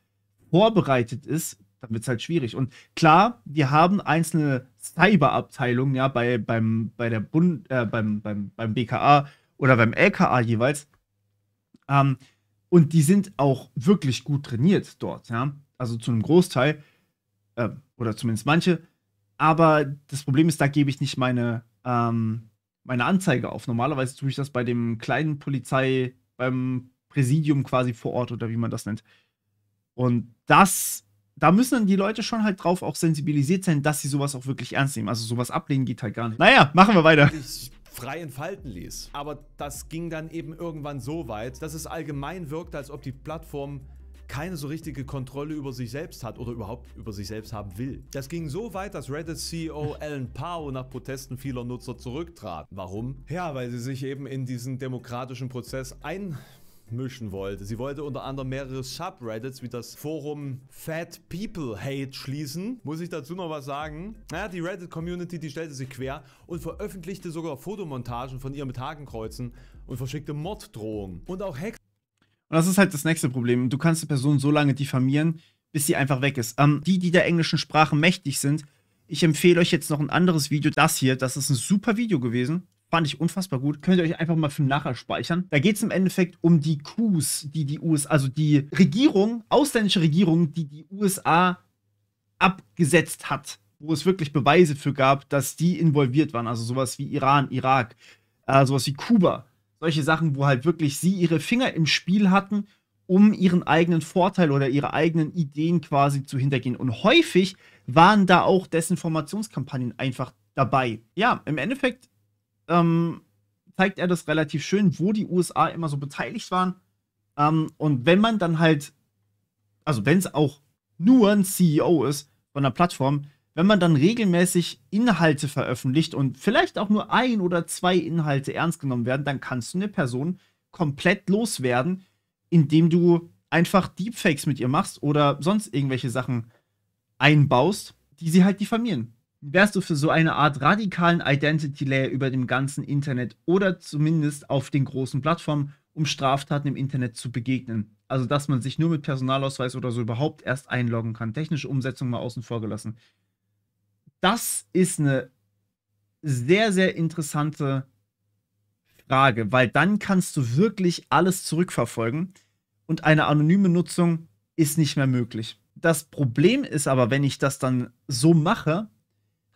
A: vorbereitet ist, dann wird es halt schwierig. Und klar, die haben einzelne Cyberabteilungen, ja, bei, beim, bei der Bund, äh, beim, beim, beim BKA oder beim LKA jeweils. Ähm, und die sind auch wirklich gut trainiert dort, ja. Also zu einem Großteil, äh, oder zumindest manche. Aber das Problem ist, da gebe ich nicht meine, ähm, meine Anzeige auf. Normalerweise tue ich das bei dem kleinen Polizei, beim Präsidium quasi vor Ort oder wie man das nennt. Und das da müssen dann die Leute schon halt drauf auch sensibilisiert sein, dass sie sowas auch wirklich ernst nehmen. Also sowas ablehnen geht halt gar nicht. Naja, machen wir weiter. Ich
D: frei entfalten ließ. Aber das ging dann eben irgendwann so weit, dass es allgemein wirkte, als ob die Plattform keine so richtige Kontrolle über sich selbst hat oder überhaupt über sich selbst haben will. Das ging so weit, dass Reddit-CEO Alan Powell nach Protesten vieler Nutzer zurücktrat. Warum? Ja, weil sie sich eben in diesen demokratischen Prozess ein mischen wollte. Sie wollte unter anderem mehrere Subreddits wie das Forum Fat People Hate schließen. Muss ich dazu noch was sagen? Naja, die Reddit-Community, die stellte sich quer und veröffentlichte sogar Fotomontagen von ihr mit Hakenkreuzen und verschickte Morddrohungen.
A: Und auch Hacks. Und das ist halt das nächste Problem. Du kannst eine Person so lange diffamieren, bis sie einfach weg ist. Ähm, die, die der englischen Sprache mächtig sind, ich empfehle euch jetzt noch ein anderes Video, das hier. Das ist ein super Video gewesen. Fand ich unfassbar gut. Könnt ihr euch einfach mal für nachher speichern. Da geht es im Endeffekt um die Coups, die die USA, also die Regierung, ausländische Regierung, die die USA abgesetzt hat. Wo es wirklich Beweise für gab, dass die involviert waren. Also sowas wie Iran, Irak, äh, sowas wie Kuba. Solche Sachen, wo halt wirklich sie ihre Finger im Spiel hatten, um ihren eigenen Vorteil oder ihre eigenen Ideen quasi zu hintergehen. Und häufig waren da auch Desinformationskampagnen einfach dabei. Ja, im Endeffekt ähm, zeigt er das relativ schön, wo die USA immer so beteiligt waren. Ähm, und wenn man dann halt, also wenn es auch nur ein CEO ist von einer Plattform, wenn man dann regelmäßig Inhalte veröffentlicht und vielleicht auch nur ein oder zwei Inhalte ernst genommen werden, dann kannst du eine Person komplett loswerden, indem du einfach Deepfakes mit ihr machst oder sonst irgendwelche Sachen einbaust, die sie halt diffamieren wärst du für so eine Art radikalen Identity Layer über dem ganzen Internet oder zumindest auf den großen Plattformen, um Straftaten im Internet zu begegnen. Also, dass man sich nur mit Personalausweis oder so überhaupt erst einloggen kann. Technische Umsetzung mal außen vor gelassen. Das ist eine sehr, sehr interessante Frage, weil dann kannst du wirklich alles zurückverfolgen und eine anonyme Nutzung ist nicht mehr möglich. Das Problem ist aber, wenn ich das dann so mache,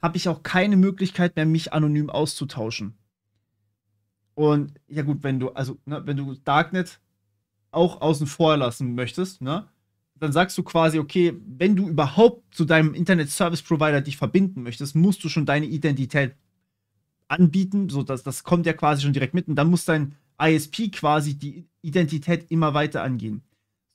A: habe ich auch keine Möglichkeit mehr, mich anonym auszutauschen. Und ja gut, wenn du, also, ne, wenn du Darknet auch außen vor lassen möchtest, ne, dann sagst du quasi, okay, wenn du überhaupt zu deinem Internet-Service-Provider dich verbinden möchtest, musst du schon deine Identität anbieten. So, das, das kommt ja quasi schon direkt mit. Und dann muss dein ISP quasi die Identität immer weiter angehen.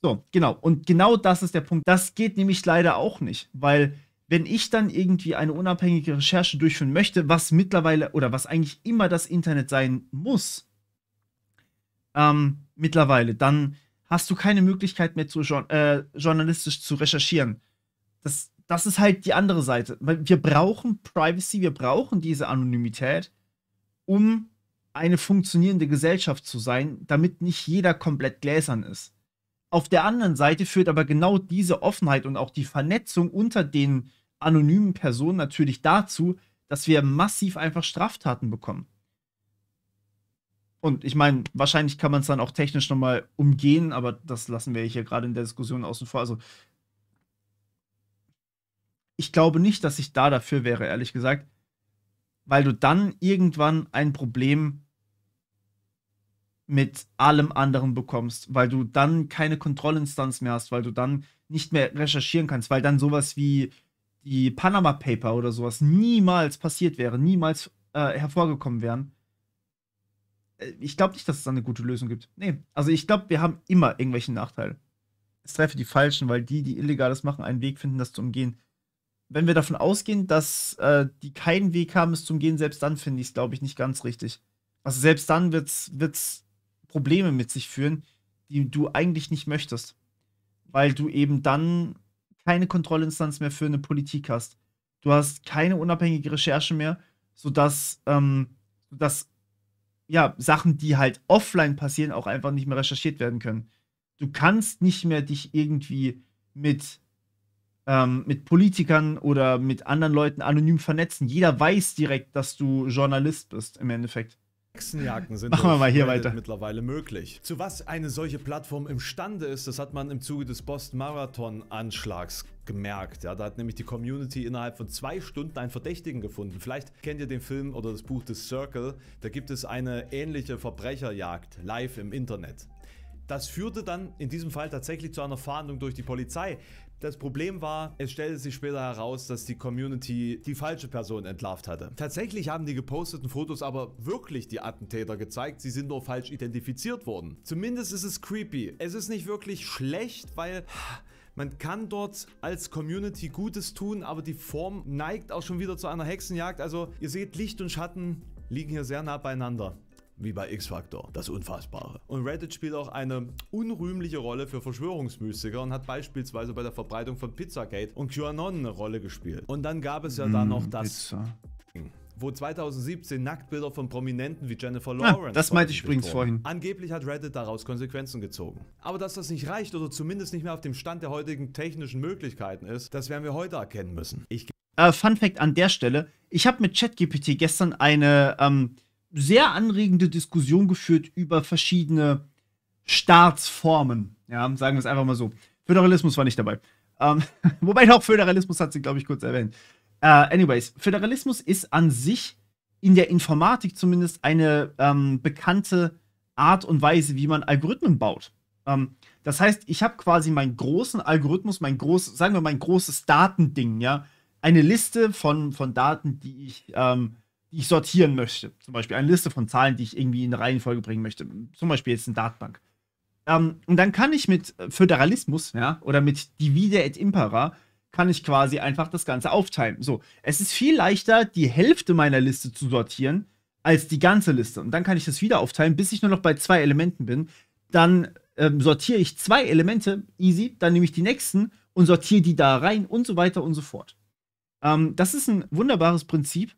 A: So, genau. Und genau das ist der Punkt. Das geht nämlich leider auch nicht, weil wenn ich dann irgendwie eine unabhängige Recherche durchführen möchte, was mittlerweile oder was eigentlich immer das Internet sein muss, ähm, mittlerweile, dann hast du keine Möglichkeit mehr zu äh, journalistisch zu recherchieren. Das, das ist halt die andere Seite. Wir brauchen Privacy, wir brauchen diese Anonymität, um eine funktionierende Gesellschaft zu sein, damit nicht jeder komplett gläsern ist. Auf der anderen Seite führt aber genau diese Offenheit und auch die Vernetzung unter den anonymen Personen natürlich dazu, dass wir massiv einfach Straftaten bekommen. Und ich meine, wahrscheinlich kann man es dann auch technisch nochmal umgehen, aber das lassen wir hier gerade in der Diskussion außen vor. Also, ich glaube nicht, dass ich da dafür wäre, ehrlich gesagt, weil du dann irgendwann ein Problem mit allem anderen bekommst, weil du dann keine Kontrollinstanz mehr hast, weil du dann nicht mehr recherchieren kannst, weil dann sowas wie die Panama Paper oder sowas niemals passiert wäre, niemals äh, hervorgekommen wären. Äh, ich glaube nicht, dass es da eine gute Lösung gibt. Nee, also ich glaube, wir haben immer irgendwelchen Nachteil. Es treffe die Falschen, weil die, die Illegales machen, einen Weg finden, das zu umgehen. Wenn wir davon ausgehen, dass äh, die keinen Weg haben, es zu umgehen, selbst dann finde ich es, glaube ich, nicht ganz richtig. Also selbst dann wird es Probleme mit sich führen, die du eigentlich nicht möchtest. Weil du eben dann keine Kontrollinstanz mehr für eine Politik hast. Du hast keine unabhängige Recherche mehr, sodass, ähm, sodass ja, Sachen, die halt offline passieren, auch einfach nicht mehr recherchiert werden können. Du kannst nicht mehr dich irgendwie mit, ähm, mit Politikern oder mit anderen Leuten anonym vernetzen. Jeder weiß direkt, dass du Journalist bist im Endeffekt. Hexenjagden sind Machen wir mal hier weiter.
D: mittlerweile möglich. Zu was eine solche Plattform imstande ist, das hat man im Zuge des Boston-Marathon-Anschlags gemerkt. Ja, da hat nämlich die Community innerhalb von zwei Stunden einen Verdächtigen gefunden. Vielleicht kennt ihr den Film oder das Buch The Circle. Da gibt es eine ähnliche Verbrecherjagd live im Internet. Das führte dann in diesem Fall tatsächlich zu einer Fahndung durch die Polizei. Das Problem war, es stellte sich später heraus, dass die Community die falsche Person entlarvt hatte. Tatsächlich haben die geposteten Fotos aber wirklich die Attentäter gezeigt, sie sind nur falsch identifiziert worden. Zumindest ist es creepy. Es ist nicht wirklich schlecht, weil man kann dort als Community Gutes tun, aber die Form neigt auch schon wieder zu einer Hexenjagd. Also ihr seht, Licht und Schatten liegen hier sehr nah beieinander wie bei X-Factor, das Unfassbare. Und Reddit spielt auch eine unrühmliche Rolle für Verschwörungsmystiker und hat beispielsweise bei der Verbreitung von Pizzagate und QAnon eine Rolle gespielt. Und dann gab es ja mm, da hm, noch das... Pizza wo 2017 Nacktbilder von Prominenten wie Jennifer ah, Lawrence. Ah, das meinte ich übrigens vorhin. Angeblich hat Reddit daraus Konsequenzen gezogen. Aber dass das nicht reicht oder zumindest nicht mehr auf dem Stand der heutigen technischen Möglichkeiten ist, das werden wir heute erkennen müssen. Ich
A: äh, Fun Fact an der Stelle: Ich habe mit ChatGPT gestern eine ähm, sehr anregende Diskussion geführt über verschiedene Staatsformen. Ja, sagen wir es einfach mal so. Föderalismus war nicht dabei. Ähm, wobei auch Föderalismus hat sie, glaube ich, kurz erwähnt. Äh, anyways, Föderalismus ist an sich in der Informatik zumindest eine ähm, bekannte Art und Weise, wie man Algorithmen baut. Ähm, das heißt, ich habe quasi meinen großen Algorithmus, mein groß, sagen wir mein großes Datending, ja, eine Liste von, von Daten, die ich ähm, die ich sortieren möchte. Zum Beispiel eine Liste von Zahlen, die ich irgendwie in eine Reihenfolge bringen möchte. Zum Beispiel jetzt eine Datenbank. Ähm, und dann kann ich mit Föderalismus, ja, oder mit Divide et Impera, kann ich quasi einfach das Ganze aufteilen. So, es ist viel leichter, die Hälfte meiner Liste zu sortieren, als die ganze Liste. Und dann kann ich das wieder aufteilen, bis ich nur noch bei zwei Elementen bin. Dann ähm, sortiere ich zwei Elemente, easy, dann nehme ich die nächsten und sortiere die da rein und so weiter und so fort. Ähm, das ist ein wunderbares Prinzip,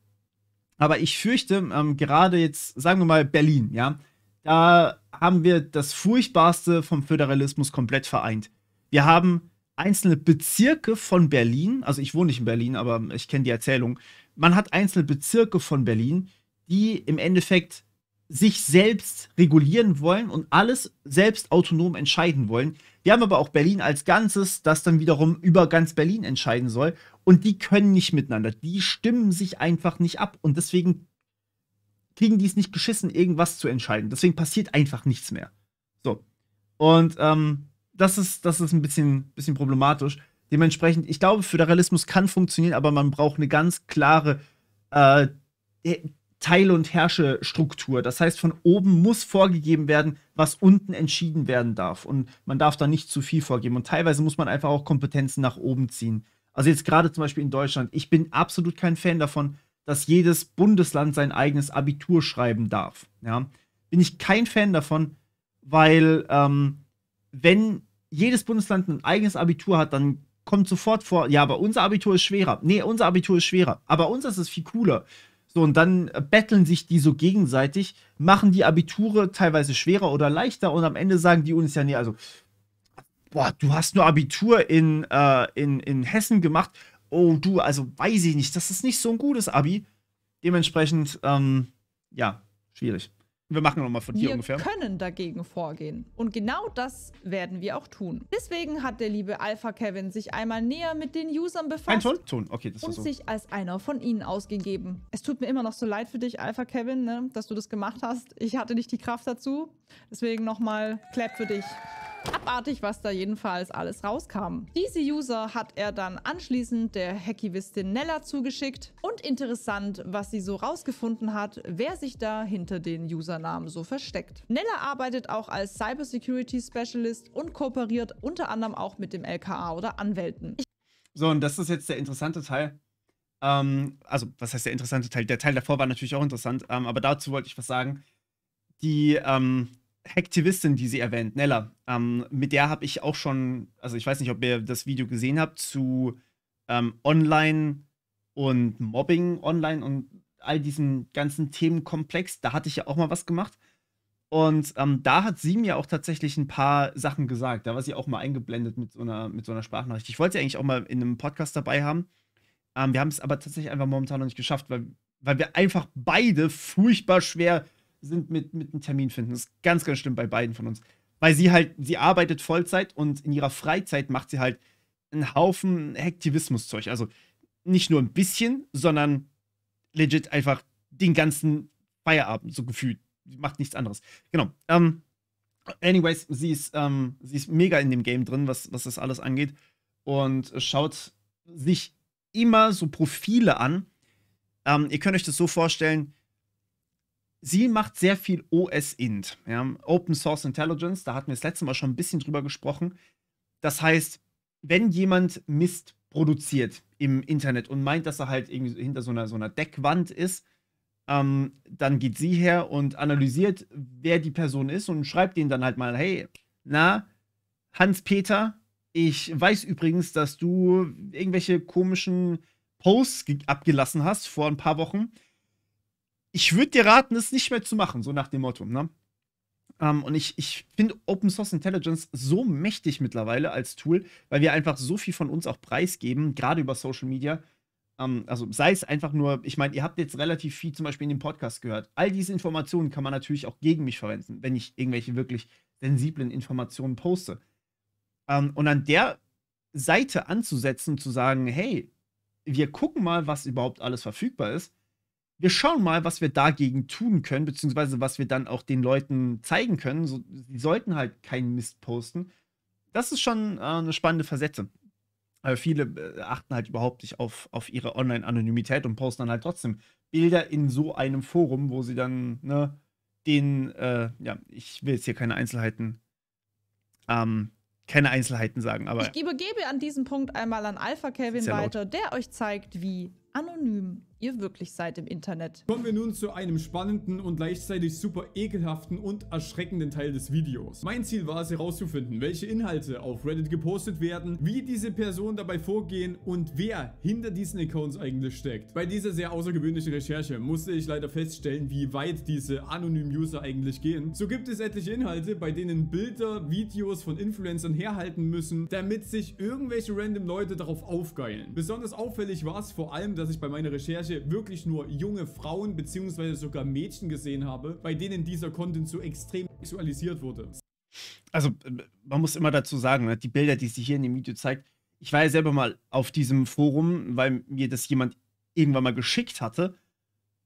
A: aber ich fürchte, ähm, gerade jetzt, sagen wir mal Berlin, ja, da haben wir das Furchtbarste vom Föderalismus komplett vereint. Wir haben einzelne Bezirke von Berlin, also ich wohne nicht in Berlin, aber ich kenne die Erzählung. Man hat einzelne Bezirke von Berlin, die im Endeffekt sich selbst regulieren wollen und alles selbst autonom entscheiden wollen. Wir haben aber auch Berlin als Ganzes, das dann wiederum über ganz Berlin entscheiden soll. Und die können nicht miteinander. Die stimmen sich einfach nicht ab. Und deswegen kriegen die es nicht geschissen, irgendwas zu entscheiden. Deswegen passiert einfach nichts mehr. So. Und ähm, das, ist, das ist ein bisschen, bisschen problematisch. Dementsprechend, ich glaube, Föderalismus kann funktionieren, aber man braucht eine ganz klare äh, Teil- und Herrsche-Struktur. Das heißt, von oben muss vorgegeben werden, was unten entschieden werden darf. Und man darf da nicht zu viel vorgeben. Und teilweise muss man einfach auch Kompetenzen nach oben ziehen. Also jetzt gerade zum Beispiel in Deutschland. Ich bin absolut kein Fan davon, dass jedes Bundesland sein eigenes Abitur schreiben darf. Ja? Bin ich kein Fan davon, weil ähm, wenn jedes Bundesland ein eigenes Abitur hat, dann kommt sofort vor, ja, aber unser Abitur ist schwerer. Nee, unser Abitur ist schwerer. Aber unser ist viel cooler. So, und dann äh, betteln sich die so gegenseitig, machen die Abiture teilweise schwerer oder leichter und am Ende sagen die uns ja, nee, also, boah, du hast nur Abitur in, äh, in, in Hessen gemacht. Oh, du, also weiß ich nicht, das ist nicht so ein gutes Abi. Dementsprechend, ähm, ja, schwierig. Wir machen nochmal von hier ungefähr. Wir
B: können dagegen vorgehen. Und genau das werden wir auch tun. Deswegen hat der liebe Alpha Kevin sich einmal näher mit den Usern befasst. Ein Ton? okay, das ist war Und sich als einer von ihnen ausgegeben. Es tut mir immer noch so leid für dich, Alpha Kevin, ne, dass du das gemacht hast. Ich hatte nicht die Kraft dazu. Deswegen nochmal Clap für dich. Abartig, was da jedenfalls alles rauskam. Diese User hat er dann anschließend der Hackivistin Nella zugeschickt. Und interessant, was sie so rausgefunden hat, wer sich da hinter den Usernamen so versteckt. Nella arbeitet auch als Cybersecurity Specialist und kooperiert unter anderem auch mit dem LKA oder Anwälten.
A: so, und das ist jetzt der interessante Teil. Ähm, also, was heißt der interessante Teil? Der Teil davor war natürlich auch interessant, ähm, aber dazu wollte ich was sagen. Die, ähm, Hacktivistin, die sie erwähnt, Nella, ähm, mit der habe ich auch schon, also ich weiß nicht, ob ihr das Video gesehen habt, zu ähm, Online und Mobbing, Online und all diesen ganzen Themenkomplex. Da hatte ich ja auch mal was gemacht. Und ähm, da hat sie mir auch tatsächlich ein paar Sachen gesagt. Da war sie auch mal eingeblendet mit so einer, mit so einer Sprachnachricht. Ich wollte sie eigentlich auch mal in einem Podcast dabei haben. Ähm, wir haben es aber tatsächlich einfach momentan noch nicht geschafft, weil, weil wir einfach beide furchtbar schwer sind mit, mit einem Termin finden. Das ist ganz, ganz schlimm bei beiden von uns. Weil sie halt, sie arbeitet Vollzeit und in ihrer Freizeit macht sie halt einen Haufen Hektivismuszeug. Also nicht nur ein bisschen, sondern legit einfach den ganzen Feierabend, so gefühlt. Sie macht nichts anderes. Genau. Ähm, anyways, sie ist, ähm, sie ist mega in dem Game drin, was, was das alles angeht. Und schaut sich immer so Profile an. Ähm, ihr könnt euch das so vorstellen, Sie macht sehr viel OS-Int, ja, Open Source Intelligence. Da hatten wir das letzte Mal schon ein bisschen drüber gesprochen. Das heißt, wenn jemand Mist produziert im Internet und meint, dass er halt irgendwie hinter so einer, so einer Deckwand ist, ähm, dann geht sie her und analysiert, wer die Person ist und schreibt ihnen dann halt mal, hey, na, Hans-Peter, ich weiß übrigens, dass du irgendwelche komischen Posts abgelassen hast vor ein paar Wochen ich würde dir raten, es nicht mehr zu machen, so nach dem Motto. Ne? Um, ähm, und ich, ich finde Open Source Intelligence so mächtig mittlerweile als Tool, weil wir einfach so viel von uns auch preisgeben, gerade über Social Media. Um, ähm, also sei es einfach nur, ich meine, ihr habt jetzt relativ viel zum Beispiel in dem Podcast gehört. All diese Informationen kann man natürlich auch gegen mich verwenden, wenn ich irgendwelche wirklich sensiblen Informationen poste. Um, ähm, und an der Seite anzusetzen, zu sagen, hey, wir gucken mal, was überhaupt alles verfügbar ist wir schauen mal, was wir dagegen tun können, beziehungsweise was wir dann auch den Leuten zeigen können. So, sie sollten halt keinen Mist posten. Das ist schon äh, eine spannende Facette. Aber viele äh, achten halt überhaupt nicht auf, auf ihre Online-Anonymität und posten dann halt trotzdem Bilder in so einem Forum, wo sie dann ne, den, äh, ja, ich will jetzt hier keine Einzelheiten, ähm, keine Einzelheiten sagen, aber. Ich gebe
B: an diesem Punkt einmal an Alpha Kelvin weiter, laut. der euch zeigt, wie anonym ihr wirklich seid im Internet. Kommen
E: wir nun zu einem spannenden und gleichzeitig super ekelhaften und erschreckenden Teil des Videos. Mein Ziel war es herauszufinden, welche Inhalte auf Reddit gepostet werden, wie diese Personen dabei vorgehen und wer hinter diesen Accounts eigentlich steckt. Bei dieser sehr außergewöhnlichen Recherche musste ich leider feststellen, wie weit diese anonymen User eigentlich gehen. So gibt es etliche Inhalte, bei denen Bilder, Videos von Influencern herhalten müssen, damit sich irgendwelche random Leute darauf aufgeilen. Besonders auffällig war es vor allem, dass ich bei meiner Recherche Recherche wirklich nur junge Frauen bzw. sogar Mädchen gesehen habe, bei denen dieser Content so extrem sexualisiert wurde.
A: Also, äh, man muss immer dazu sagen, ne, die Bilder, die sie hier in dem Video zeigt, ich war ja selber mal auf diesem Forum, weil mir das jemand irgendwann mal geschickt hatte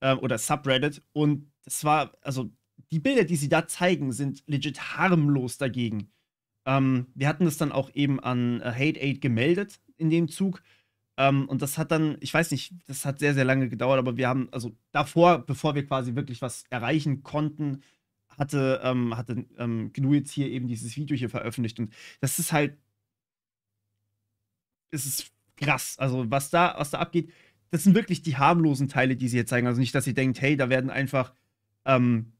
A: äh, oder Subreddit und das war, also die Bilder, die sie da zeigen, sind legit harmlos dagegen. Ähm, wir hatten das dann auch eben an äh, Hate Aid gemeldet in dem Zug ähm, und das hat dann, ich weiß nicht, das hat sehr, sehr lange gedauert, aber wir haben, also davor, bevor wir quasi wirklich was erreichen konnten, hatte, ähm, hatte ähm, GNU jetzt hier eben dieses Video hier veröffentlicht. Und das ist halt, es ist krass. Also was da, was da abgeht, das sind wirklich die harmlosen Teile, die sie hier zeigen. Also nicht, dass ihr denkt, hey, da werden einfach ähm,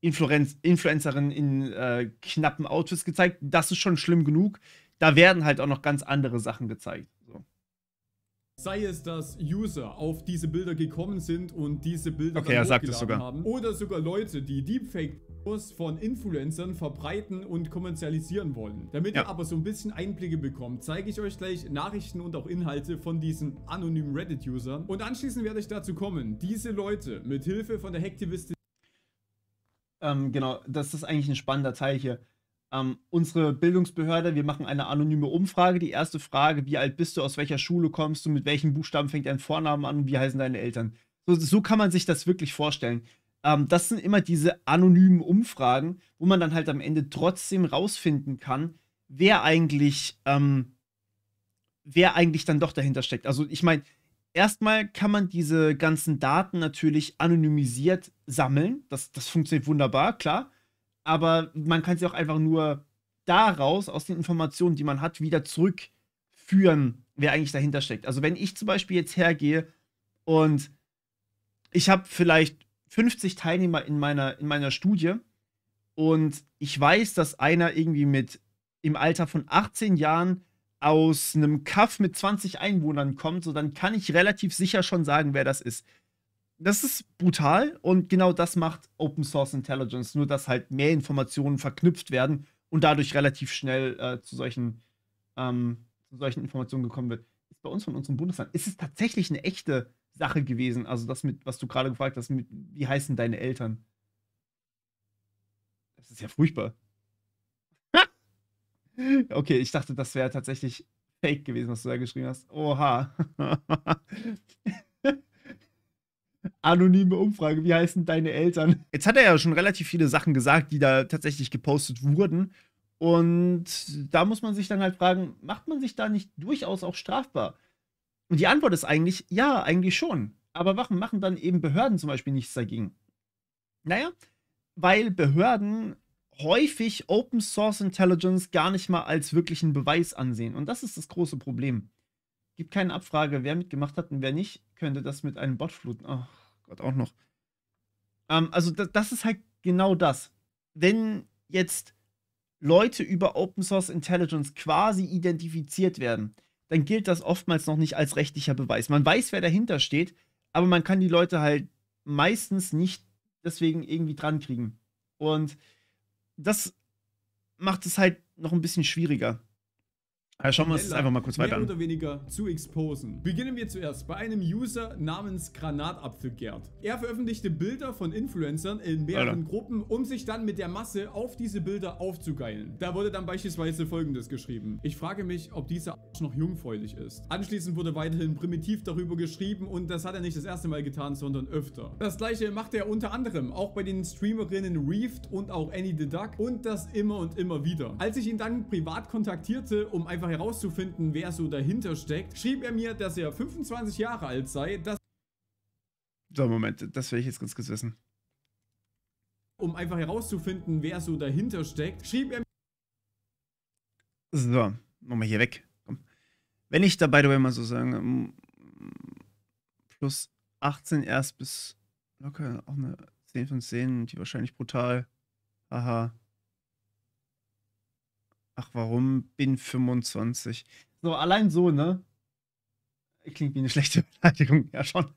A: Influenz Influencerinnen in äh, knappen Outfits gezeigt. Das ist schon schlimm genug. Da werden halt auch noch ganz andere Sachen gezeigt.
E: Sei es, dass User auf diese Bilder gekommen sind und diese Bilder okay, dann hochgeladen sogar. haben. Oder sogar Leute, die Deepfake-Videos von Influencern verbreiten und kommerzialisieren wollen. Damit ja. ihr aber so ein bisschen Einblicke bekommt, zeige ich euch gleich Nachrichten und auch Inhalte von diesen anonymen Reddit-Usern. Und anschließend werde ich dazu kommen, diese Leute mit
A: Hilfe von der Hacktivistin... Ähm, genau, das ist eigentlich ein spannender Teil hier ähm, unsere Bildungsbehörde, wir machen eine anonyme Umfrage. Die erste Frage, wie alt bist du, aus welcher Schule kommst du, mit welchen Buchstaben fängt dein Vornamen an und wie heißen deine Eltern? So, so kann man sich das wirklich vorstellen. Ähm, das sind immer diese anonymen Umfragen, wo man dann halt am Ende trotzdem rausfinden kann, wer eigentlich, ähm, wer eigentlich dann doch dahinter steckt. Also ich meine, erstmal kann man diese ganzen Daten natürlich anonymisiert sammeln. Das, das funktioniert wunderbar, klar aber man kann sie auch einfach nur daraus, aus den Informationen, die man hat, wieder zurückführen, wer eigentlich dahinter steckt. Also wenn ich zum Beispiel jetzt hergehe und ich habe vielleicht 50 Teilnehmer in meiner, in meiner Studie und ich weiß, dass einer irgendwie mit im Alter von 18 Jahren aus einem Kaff mit 20 Einwohnern kommt, so dann kann ich relativ sicher schon sagen, wer das ist das ist brutal und genau das macht Open Source Intelligence, nur dass halt mehr Informationen verknüpft werden und dadurch relativ schnell äh, zu, solchen, ähm, zu solchen Informationen gekommen wird. Ist bei uns von unserem Bundesland, ist es tatsächlich eine echte Sache gewesen, also das mit, was du gerade gefragt hast, mit, wie heißen deine Eltern? Das ist ja furchtbar. okay, ich dachte, das wäre tatsächlich fake gewesen, was du da geschrieben hast. Oha. anonyme Umfrage. Wie heißen deine Eltern? Jetzt hat er ja schon relativ viele Sachen gesagt, die da tatsächlich gepostet wurden. Und da muss man sich dann halt fragen, macht man sich da nicht durchaus auch strafbar? Und die Antwort ist eigentlich, ja, eigentlich schon. Aber warum machen dann eben Behörden zum Beispiel nichts dagegen? Naja, weil Behörden häufig Open Source Intelligence gar nicht mal als wirklichen Beweis ansehen. Und das ist das große Problem. Gibt keine Abfrage, wer mitgemacht hat und wer nicht, könnte das mit einem Bot fluten. Ach. Gott auch noch. Ähm, also das, das ist halt genau das. Wenn jetzt Leute über Open Source Intelligence quasi identifiziert werden, dann gilt das oftmals noch nicht als rechtlicher Beweis. Man weiß, wer dahinter steht, aber man kann die Leute halt meistens nicht deswegen irgendwie drankriegen. Und das macht es halt noch ein bisschen schwieriger. Ja, schauen wir uns das einfach mal kurz weiter an. oder
E: weniger zu exposen. Beginnen wir zuerst bei einem User namens Granatapfelgerd. Er veröffentlichte Bilder von Influencern in mehreren Alter. Gruppen, um sich dann mit der Masse auf diese Bilder aufzugeilen. Da wurde dann beispielsweise folgendes geschrieben. Ich frage mich, ob dieser Arsch noch jungfräulich ist. Anschließend wurde weiterhin primitiv darüber geschrieben und das hat er nicht das erste Mal getan, sondern öfter. Das gleiche machte er unter anderem auch bei den Streamerinnen Reeft und auch Annie the Duck und das immer und immer wieder. Als ich ihn dann privat kontaktierte, um einfach herauszufinden, wer so dahinter steckt, schrieb er mir, dass er 25 Jahre alt sei, dass...
A: So, Moment, das will ich jetzt ganz kurz wissen.
E: Um einfach herauszufinden, wer so dahinter steckt, schrieb er...
A: So, nochmal hier weg. Komm. Wenn ich dabei, dabei mal so sagen, ähm, plus 18 erst bis locker auch eine 10 von 10, die wahrscheinlich brutal. Haha. Ach, warum bin 25? So, allein so, ne? Klingt wie eine schlechte Beleidigung, ja schon.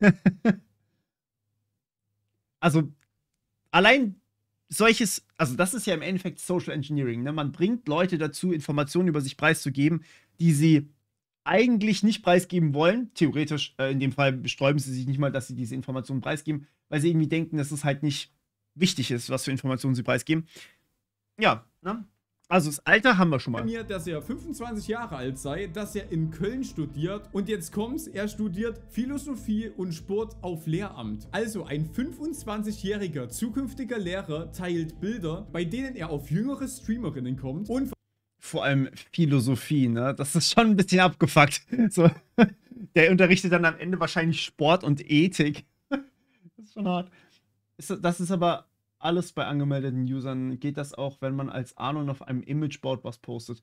A: also, allein solches, also das ist ja im Endeffekt Social Engineering, ne? Man bringt Leute dazu, Informationen über sich preiszugeben, die sie eigentlich nicht preisgeben wollen. Theoretisch, äh, in dem Fall besträuben sie sich nicht mal, dass sie diese Informationen preisgeben, weil sie irgendwie denken, dass es halt nicht wichtig ist, was für Informationen sie preisgeben. Ja, ne? Also das Alter haben wir schon mal.
E: mir, dass er 25 Jahre alt sei, dass er in Köln studiert und jetzt kommt's, er studiert Philosophie und Sport auf Lehramt. Also ein 25-jähriger zukünftiger Lehrer teilt Bilder, bei denen er auf jüngere
A: Streamerinnen kommt und vor allem Philosophie, ne? Das ist schon ein bisschen abgefuckt. So. Der unterrichtet dann am Ende wahrscheinlich Sport und Ethik. Das ist schon hart. Das ist aber alles bei angemeldeten Usern. Geht das auch, wenn man als Anon auf einem Imageboard was postet?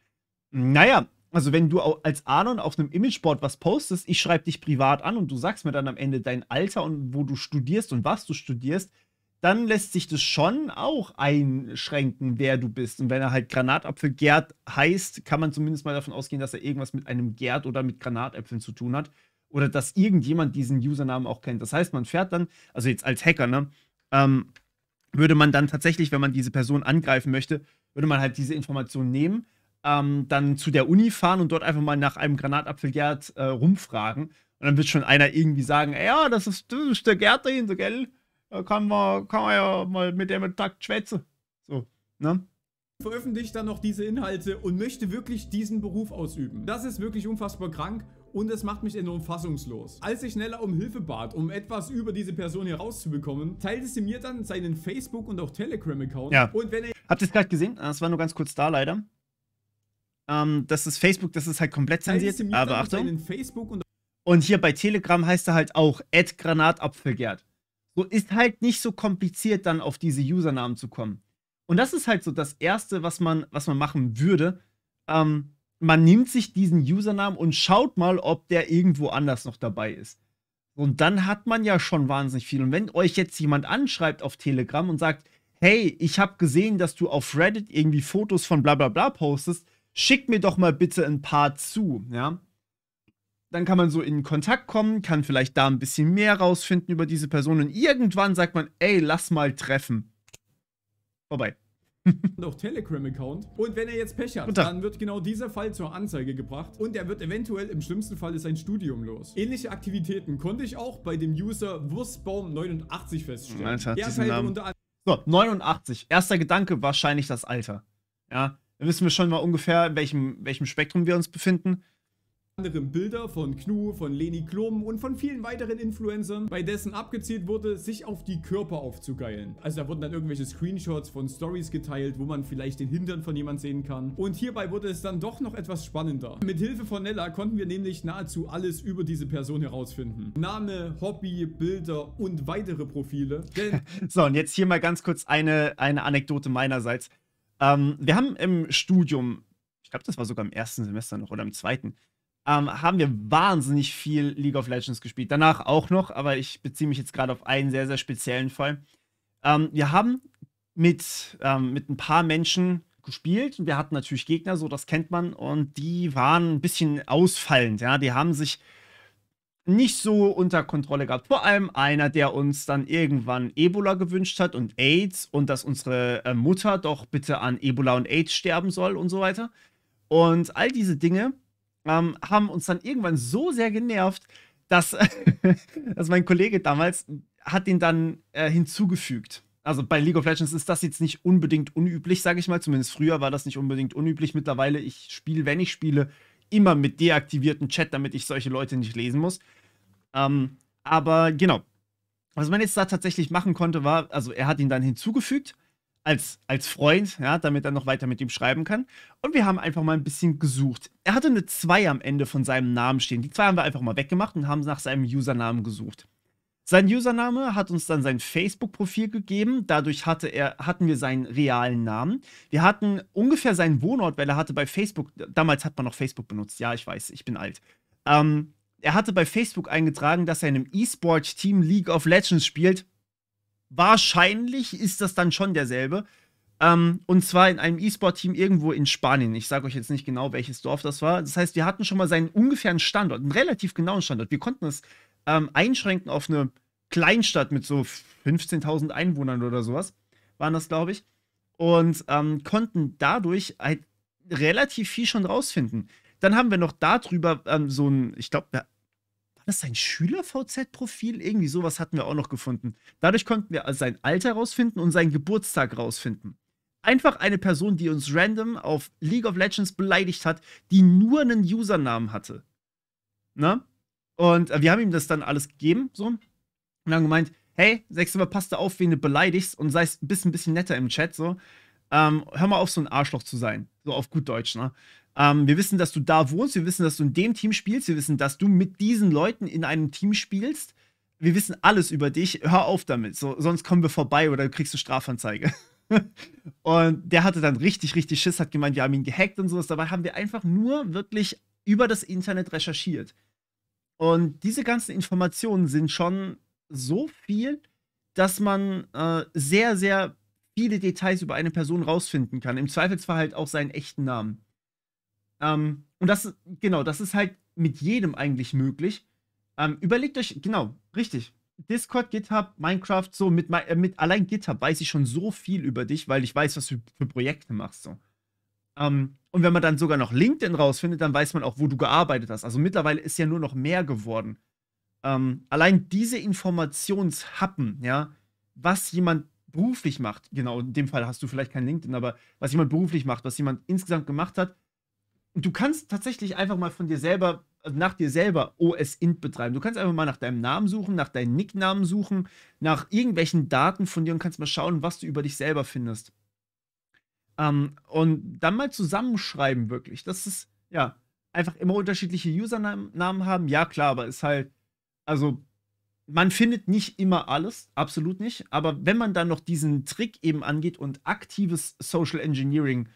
A: Naja, also wenn du als Anon auf einem Imageboard was postest, ich schreibe dich privat an und du sagst mir dann am Ende dein Alter und wo du studierst und was du studierst, dann lässt sich das schon auch einschränken, wer du bist. Und wenn er halt Granatapfel Gerd heißt, kann man zumindest mal davon ausgehen, dass er irgendwas mit einem Gerd oder mit Granatäpfeln zu tun hat. Oder dass irgendjemand diesen Usernamen auch kennt. Das heißt, man fährt dann, also jetzt als Hacker, ne? Ähm, würde man dann tatsächlich, wenn man diese Person angreifen möchte, würde man halt diese Information nehmen, ähm, dann zu der Uni fahren und dort einfach mal nach einem Granatapfelgärt äh, rumfragen. Und dann wird schon einer irgendwie sagen, ja, das ist, das ist der Gerd dahinter, gell? Da kann man, kann man ja mal mit dem Takt schwätzen. So, ne?
E: Veröffentlicht dann noch diese Inhalte und möchte wirklich diesen Beruf ausüben. Das ist wirklich unfassbar krank und es macht mich enorm fassungslos. Als ich schneller um Hilfe bat, um etwas über diese Person herauszubekommen, teilte sie mir dann seinen Facebook- und auch Telegram-Account. Ja. Und wenn er
A: Habt ihr es gerade gesehen? Das ah, war nur ganz kurz da, leider. Ähm, das ist Facebook, das ist halt komplett zensiert. Aber Achtung. Und, und hier bei Telegram heißt er halt auch Granatapfelgerd. So ist halt nicht so kompliziert, dann auf diese Usernamen zu kommen. Und das ist halt so das Erste, was man, was man machen würde. Ähm, man nimmt sich diesen Usernamen und schaut mal, ob der irgendwo anders noch dabei ist. Und dann hat man ja schon wahnsinnig viel. Und wenn euch jetzt jemand anschreibt auf Telegram und sagt, hey, ich habe gesehen, dass du auf Reddit irgendwie Fotos von bla bla bla postest, schick mir doch mal bitte ein paar zu, ja. Dann kann man so in Kontakt kommen, kann vielleicht da ein bisschen mehr rausfinden über diese Person und irgendwann sagt man, ey, lass mal treffen. Vorbei.
E: und auch Telegram-Account. Und wenn er jetzt Pech hat, dann wird genau dieser Fall zur Anzeige gebracht und er wird eventuell im schlimmsten Fall sein Studium los. Ähnliche Aktivitäten konnte ich auch bei dem User Wurstbaum89 feststellen. Alter, er teilte unter
A: so, 89. Erster Gedanke, wahrscheinlich das Alter. Ja, dann wissen wir schon mal ungefähr, in welchem, welchem Spektrum wir uns befinden anderem Bilder
E: von Knu, von Leni Klum und von vielen weiteren Influencern, bei dessen abgezielt wurde, sich auf die Körper aufzugeilen. Also da wurden dann irgendwelche Screenshots von Stories geteilt, wo man vielleicht den Hintern von jemand sehen kann. Und hierbei wurde es dann doch noch etwas spannender. Mit Hilfe von Nella konnten wir nämlich nahezu alles über diese Person herausfinden. Name, Hobby, Bilder und weitere Profile.
A: Denn so, und jetzt hier mal ganz kurz eine, eine Anekdote meinerseits. Ähm, wir haben im Studium, ich glaube, das war sogar im ersten Semester noch oder im zweiten, ähm, haben wir wahnsinnig viel League of Legends gespielt. Danach auch noch, aber ich beziehe mich jetzt gerade auf einen sehr, sehr speziellen Fall. Ähm, wir haben mit, ähm, mit ein paar Menschen gespielt und wir hatten natürlich Gegner, so das kennt man, und die waren ein bisschen ausfallend, ja. Die haben sich nicht so unter Kontrolle gehabt. Vor allem einer, der uns dann irgendwann Ebola gewünscht hat und AIDS und dass unsere äh, Mutter doch bitte an Ebola und AIDS sterben soll und so weiter. Und all diese Dinge ähm, haben uns dann irgendwann so sehr genervt, dass, dass mein Kollege damals hat ihn dann äh, hinzugefügt. Also bei League of Legends ist das jetzt nicht unbedingt unüblich, sage ich mal. Zumindest früher war das nicht unbedingt unüblich. Mittlerweile, ich spiele, wenn ich spiele, immer mit deaktivierten Chat, damit ich solche Leute nicht lesen muss. Ähm, aber genau. Was man jetzt da tatsächlich machen konnte, war, also er hat ihn dann hinzugefügt als, als Freund, ja, damit er noch weiter mit ihm schreiben kann. Und wir haben einfach mal ein bisschen gesucht. Er hatte eine 2 am Ende von seinem Namen stehen. Die 2 haben wir einfach mal weggemacht und haben nach seinem Usernamen gesucht. Sein Username hat uns dann sein Facebook-Profil gegeben. Dadurch hatte er, hatten wir seinen realen Namen. Wir hatten ungefähr seinen Wohnort, weil er hatte bei Facebook, damals hat man noch Facebook benutzt. Ja, ich weiß, ich bin alt. Ähm, er hatte bei Facebook eingetragen, dass er in einem E-Sport-Team League of Legends spielt wahrscheinlich ist das dann schon derselbe. Ähm, und zwar in einem E-Sport-Team irgendwo in Spanien. Ich sage euch jetzt nicht genau, welches Dorf das war. Das heißt, wir hatten schon mal seinen ungefähren Standort, einen relativ genauen Standort. Wir konnten es ähm, einschränken auf eine Kleinstadt mit so 15.000 Einwohnern oder sowas, waren das, glaube ich. Und ähm, konnten dadurch halt relativ viel schon rausfinden. Dann haben wir noch darüber ähm, so ein, ich glaube, war das sein Schüler-VZ-Profil? Irgendwie sowas hatten wir auch noch gefunden. Dadurch konnten wir also sein Alter rausfinden und seinen Geburtstag rausfinden. Einfach eine Person, die uns random auf League of Legends beleidigt hat, die nur einen Usernamen hatte. Na? Und äh, wir haben ihm das dann alles gegeben, so. Und haben gemeint, hey, sechste Mal passt da auf, wen du beleidigst und sei ein bisschen, bisschen netter im Chat, so. Ähm, hör mal auf, so ein Arschloch zu sein. So auf gut Deutsch, ne? Ähm, wir wissen, dass du da wohnst, wir wissen, dass du in dem Team spielst, wir wissen, dass du mit diesen Leuten in einem Team spielst. Wir wissen alles über dich. Hör auf damit, so, sonst kommen wir vorbei oder du kriegst eine Strafanzeige. und der hatte dann richtig, richtig Schiss, hat gemeint, wir haben ihn gehackt und sowas. Dabei haben wir einfach nur wirklich über das Internet recherchiert. Und diese ganzen Informationen sind schon so viel, dass man äh, sehr, sehr viele Details über eine Person rausfinden kann. Im Zweifelsfall halt auch seinen echten Namen. Ähm, und das, genau, das ist halt mit jedem eigentlich möglich. Ähm, überlegt euch, genau, richtig. Discord, GitHub, Minecraft, so mit, äh, mit allein GitHub weiß ich schon so viel über dich, weil ich weiß, was du für Projekte machst. So. Ähm, und wenn man dann sogar noch LinkedIn rausfindet, dann weiß man auch, wo du gearbeitet hast. Also mittlerweile ist ja nur noch mehr geworden. Ähm, allein diese Informationshappen, ja, was jemand beruflich macht, genau, in dem Fall hast du vielleicht kein LinkedIn, aber was jemand beruflich macht, was jemand insgesamt gemacht hat, du kannst tatsächlich einfach mal von dir selber, also nach dir selber OSINT betreiben. Du kannst einfach mal nach deinem Namen suchen, nach deinen Nicknamen suchen, nach irgendwelchen Daten von dir und kannst mal schauen, was du über dich selber findest. Ähm, und dann mal zusammenschreiben, wirklich. Das ist, ja, einfach immer unterschiedliche Usernamen haben. Ja, klar, aber ist halt, also man findet nicht immer alles, absolut nicht. Aber wenn man dann noch diesen Trick eben angeht und aktives Social Engineering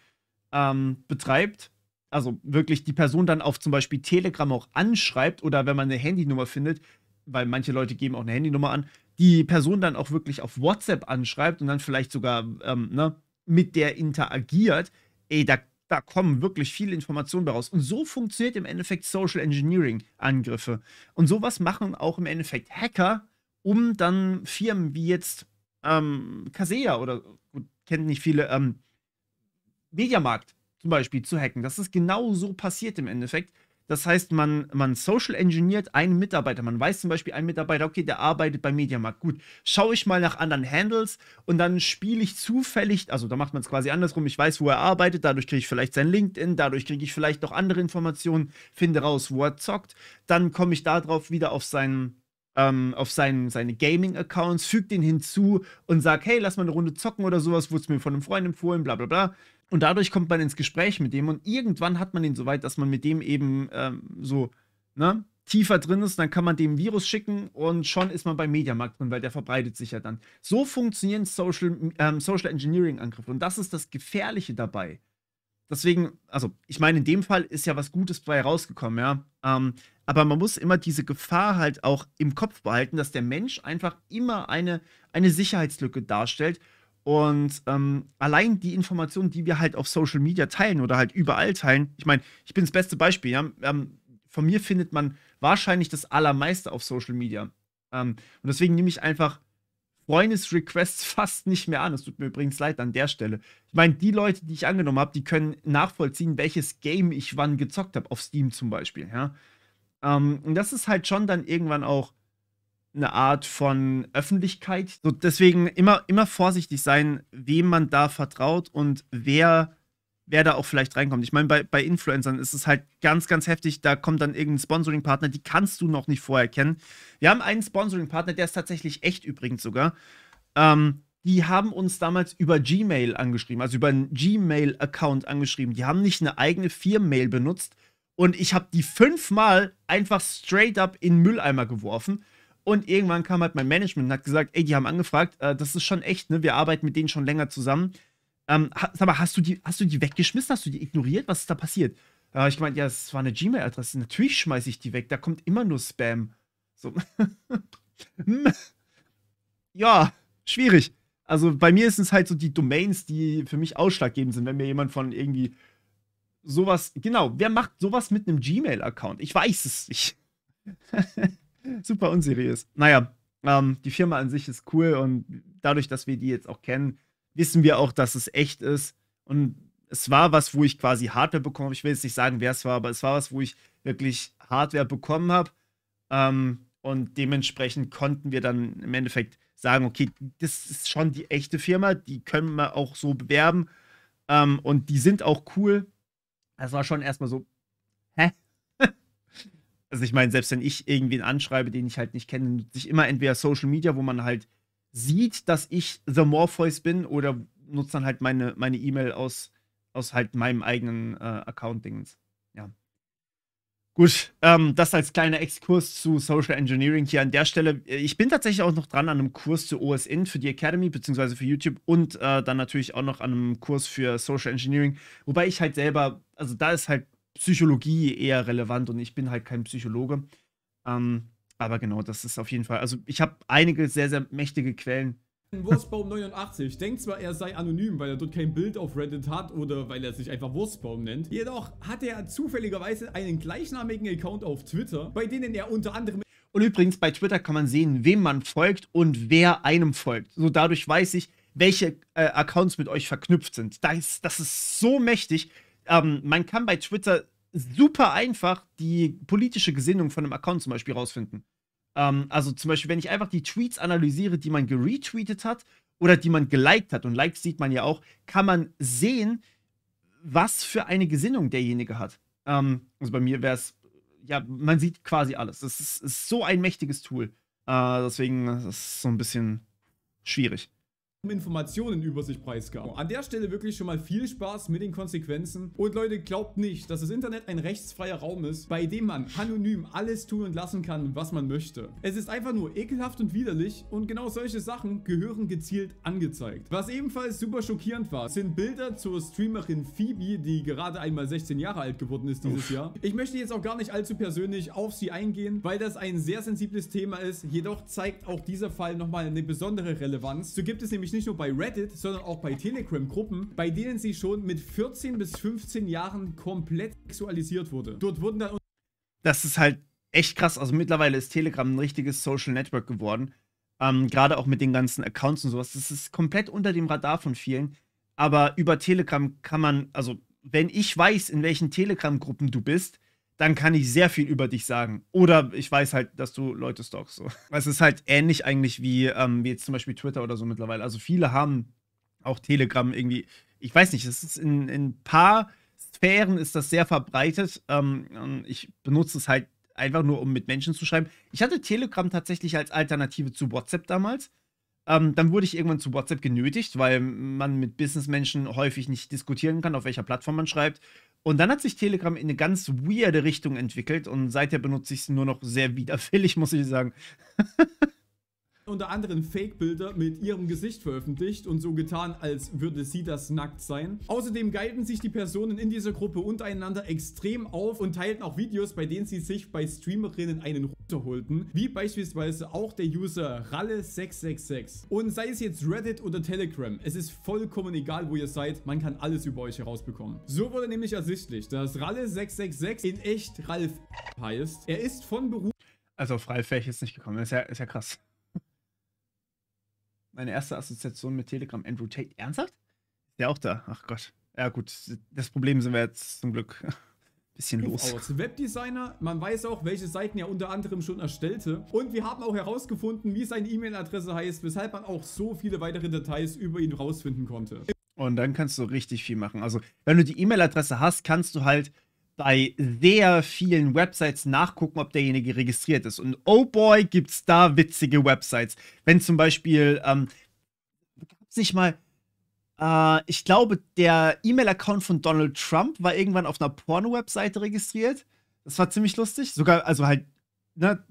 A: ähm, betreibt, also wirklich die Person dann auf zum Beispiel Telegram auch anschreibt oder wenn man eine Handynummer findet, weil manche Leute geben auch eine Handynummer an, die Person dann auch wirklich auf WhatsApp anschreibt und dann vielleicht sogar ähm, ne, mit der interagiert, ey, da, da kommen wirklich viele Informationen raus. Und so funktioniert im Endeffekt Social Engineering-Angriffe. Und sowas machen auch im Endeffekt Hacker, um dann Firmen wie jetzt ähm, Kaseya oder gut, kennt nicht viele, ähm, Mediamarkt zum Beispiel zu hacken. Das ist genau so passiert im Endeffekt. Das heißt, man, man social engineert einen Mitarbeiter. Man weiß zum Beispiel einen Mitarbeiter, okay, der arbeitet beim Mediamarkt. Gut, schaue ich mal nach anderen Handles und dann spiele ich zufällig, also da macht man es quasi andersrum. Ich weiß, wo er arbeitet, dadurch kriege ich vielleicht sein LinkedIn, dadurch kriege ich vielleicht noch andere Informationen, finde raus, wo er zockt. Dann komme ich darauf wieder auf seinen ähm, auf seinen, seine Gaming-Accounts, fügt den hinzu und sagt, hey, lass mal eine Runde zocken oder sowas, wurde es mir von einem Freund empfohlen, bla bla bla. Und dadurch kommt man ins Gespräch mit dem und irgendwann hat man ihn so weit, dass man mit dem eben ähm, so ne, tiefer drin ist. Dann kann man dem Virus schicken und schon ist man beim Mediamarkt drin, weil der verbreitet sich ja dann. So funktionieren Social, ähm, Social Engineering-Angriffe und das ist das Gefährliche dabei. Deswegen, also ich meine, in dem Fall ist ja was Gutes bei rausgekommen, ja. Ähm, aber man muss immer diese Gefahr halt auch im Kopf behalten, dass der Mensch einfach immer eine, eine Sicherheitslücke darstellt und ähm, allein die Informationen, die wir halt auf Social Media teilen oder halt überall teilen, ich meine, ich bin das beste Beispiel. Ja? Ähm, von mir findet man wahrscheinlich das Allermeiste auf Social Media. Ähm, und deswegen nehme ich einfach Freundesrequests fast nicht mehr an. Es tut mir übrigens leid an der Stelle. Ich meine, die Leute, die ich angenommen habe, die können nachvollziehen, welches Game ich wann gezockt habe, auf Steam zum Beispiel. Ja? Ähm, und das ist halt schon dann irgendwann auch eine Art von Öffentlichkeit. So, deswegen immer, immer vorsichtig sein, wem man da vertraut und wer, wer da auch vielleicht reinkommt. Ich meine, bei, bei Influencern ist es halt ganz, ganz heftig. Da kommt dann irgendein Sponsoring-Partner, die kannst du noch nicht vorher kennen. Wir haben einen Sponsoring-Partner, der ist tatsächlich echt übrigens sogar. Ähm, die haben uns damals über Gmail angeschrieben, also über einen Gmail-Account angeschrieben. Die haben nicht eine eigene Firmenmail benutzt und ich habe die fünfmal einfach straight up in Mülleimer geworfen und irgendwann kam halt mein Management und hat gesagt, ey, die haben angefragt, äh, das ist schon echt, ne? Wir arbeiten mit denen schon länger zusammen. Ähm, sag mal, hast du, die, hast du die weggeschmissen? Hast du die ignoriert? Was ist da passiert? Äh, ich meine, ja, es war eine Gmail-Adresse. Natürlich schmeiße ich die weg. Da kommt immer nur Spam. So. ja, schwierig. Also bei mir sind es halt so die Domains, die für mich ausschlaggebend sind, wenn mir jemand von irgendwie sowas. Genau, wer macht sowas mit einem Gmail-Account? Ich weiß es nicht. super unseriös. Naja, ähm, die Firma an sich ist cool und dadurch, dass wir die jetzt auch kennen, wissen wir auch, dass es echt ist. Und es war was, wo ich quasi Hardware bekommen habe. Ich will jetzt nicht sagen, wer es war, aber es war was, wo ich wirklich Hardware bekommen habe. Ähm, und dementsprechend konnten wir dann im Endeffekt sagen, okay, das ist schon die echte Firma, die können wir auch so bewerben. Ähm, und die sind auch cool. Das war schon erstmal so, also ich meine, selbst wenn ich irgendwen anschreibe, den ich halt nicht kenne, nutze ich immer entweder Social Media, wo man halt sieht, dass ich The Morpheus bin oder nutze dann halt meine meine E-Mail aus, aus halt meinem eigenen äh, Account-Dingens. Ja. Gut, ähm, das als kleiner Exkurs zu Social Engineering hier an der Stelle. Äh, ich bin tatsächlich auch noch dran an einem Kurs zu OSN für die Academy, beziehungsweise für YouTube und äh, dann natürlich auch noch an einem Kurs für Social Engineering. Wobei ich halt selber, also da ist halt Psychologie eher relevant und ich bin halt kein Psychologe. Ähm, aber genau, das ist auf jeden Fall. Also ich habe einige sehr, sehr mächtige Quellen.
E: Wurstbaum 89 denkt zwar, er sei anonym, weil er dort kein Bild auf Reddit hat oder weil er sich einfach Wurstbaum nennt. Jedoch hat er zufälligerweise einen gleichnamigen Account auf Twitter, bei denen er unter anderem
A: und übrigens, bei Twitter kann man sehen, wem man folgt und wer einem folgt. So dadurch weiß ich, welche äh, Accounts mit euch verknüpft sind. Das, das ist so mächtig ähm, man kann bei Twitter super einfach die politische Gesinnung von einem Account zum Beispiel rausfinden. Ähm, also zum Beispiel, wenn ich einfach die Tweets analysiere, die man geretweetet hat oder die man geliked hat, und Likes sieht man ja auch, kann man sehen, was für eine Gesinnung derjenige hat. Ähm, also bei mir wäre es, ja, man sieht quasi alles. Das ist, ist, so ein mächtiges Tool. Äh, deswegen ist es so ein bisschen schwierig.
E: Informationen über sich preisgaben. An der Stelle wirklich schon mal viel Spaß mit den Konsequenzen. Und Leute, glaubt nicht, dass das Internet ein rechtsfreier Raum ist, bei dem man anonym alles tun und lassen kann, was man möchte. Es ist einfach nur ekelhaft und widerlich und genau solche Sachen gehören gezielt angezeigt. Was ebenfalls super schockierend war, sind Bilder zur Streamerin Phoebe, die gerade einmal 16 Jahre alt geworden ist dieses Uff. Jahr. Ich möchte jetzt auch gar nicht allzu persönlich auf sie eingehen, weil das ein sehr sensibles Thema ist. Jedoch zeigt auch dieser Fall nochmal eine besondere Relevanz. So gibt es nämlich nicht nur bei Reddit, sondern auch bei Telegram-Gruppen, bei denen sie schon mit 14 bis
A: 15 Jahren komplett sexualisiert wurde. Dort wurden dann... Das ist halt echt krass. Also mittlerweile ist Telegram ein richtiges Social Network geworden. Ähm, Gerade auch mit den ganzen Accounts und sowas. Das ist komplett unter dem Radar von vielen. Aber über Telegram kann man, also wenn ich weiß, in welchen Telegram-Gruppen du bist, dann kann ich sehr viel über dich sagen. Oder ich weiß halt, dass du Leute stalkst. So. Es ist halt ähnlich eigentlich wie, ähm, wie jetzt zum Beispiel Twitter oder so mittlerweile. Also viele haben auch Telegram irgendwie. Ich weiß nicht, es ist in ein paar Sphären ist das sehr verbreitet. Ähm, ich benutze es halt einfach nur, um mit Menschen zu schreiben. Ich hatte Telegram tatsächlich als Alternative zu WhatsApp damals. Ähm, dann wurde ich irgendwann zu WhatsApp genötigt, weil man mit Businessmenschen häufig nicht diskutieren kann, auf welcher Plattform man schreibt. Und dann hat sich Telegram in eine ganz weirde Richtung entwickelt und seither benutze ich es nur noch sehr widerfällig, muss ich sagen
E: unter anderem Fake-Bilder mit ihrem Gesicht veröffentlicht und so getan, als würde sie das nackt sein. Außerdem geilten sich die Personen in dieser Gruppe untereinander extrem auf und teilten auch Videos, bei denen sie sich bei Streamerinnen einen runterholten, wie beispielsweise auch der User Ralle666. Und sei es jetzt Reddit oder Telegram, es ist vollkommen egal, wo ihr seid, man kann alles über euch herausbekommen. So wurde nämlich ersichtlich, dass Ralle666 in echt Ralf heißt. Er ist von
A: Beruf... Also auf Ralf wäre ich jetzt nicht gekommen, ist ja, ist ja krass. Meine erste Assoziation mit Telegram, Andrew Tate. Ernsthaft? Ist der auch da? Ach Gott. Ja, gut. Das Problem sind wir jetzt zum Glück bisschen los. Aus.
E: Webdesigner, man weiß auch, welche Seiten er unter anderem schon erstellte. Und wir haben auch herausgefunden, wie seine E-Mail-Adresse heißt, weshalb man auch so
A: viele weitere Details über ihn rausfinden konnte. Und dann kannst du richtig viel machen. Also, wenn du die E-Mail-Adresse hast, kannst du halt bei sehr vielen Websites nachgucken, ob derjenige registriert ist. Und oh boy, gibt es da witzige Websites. Wenn zum Beispiel, ähm, nicht mal, äh, ich glaube, der E-Mail-Account von Donald Trump war irgendwann auf einer Porno-Webseite registriert. Das war ziemlich lustig. Sogar, also halt, ne,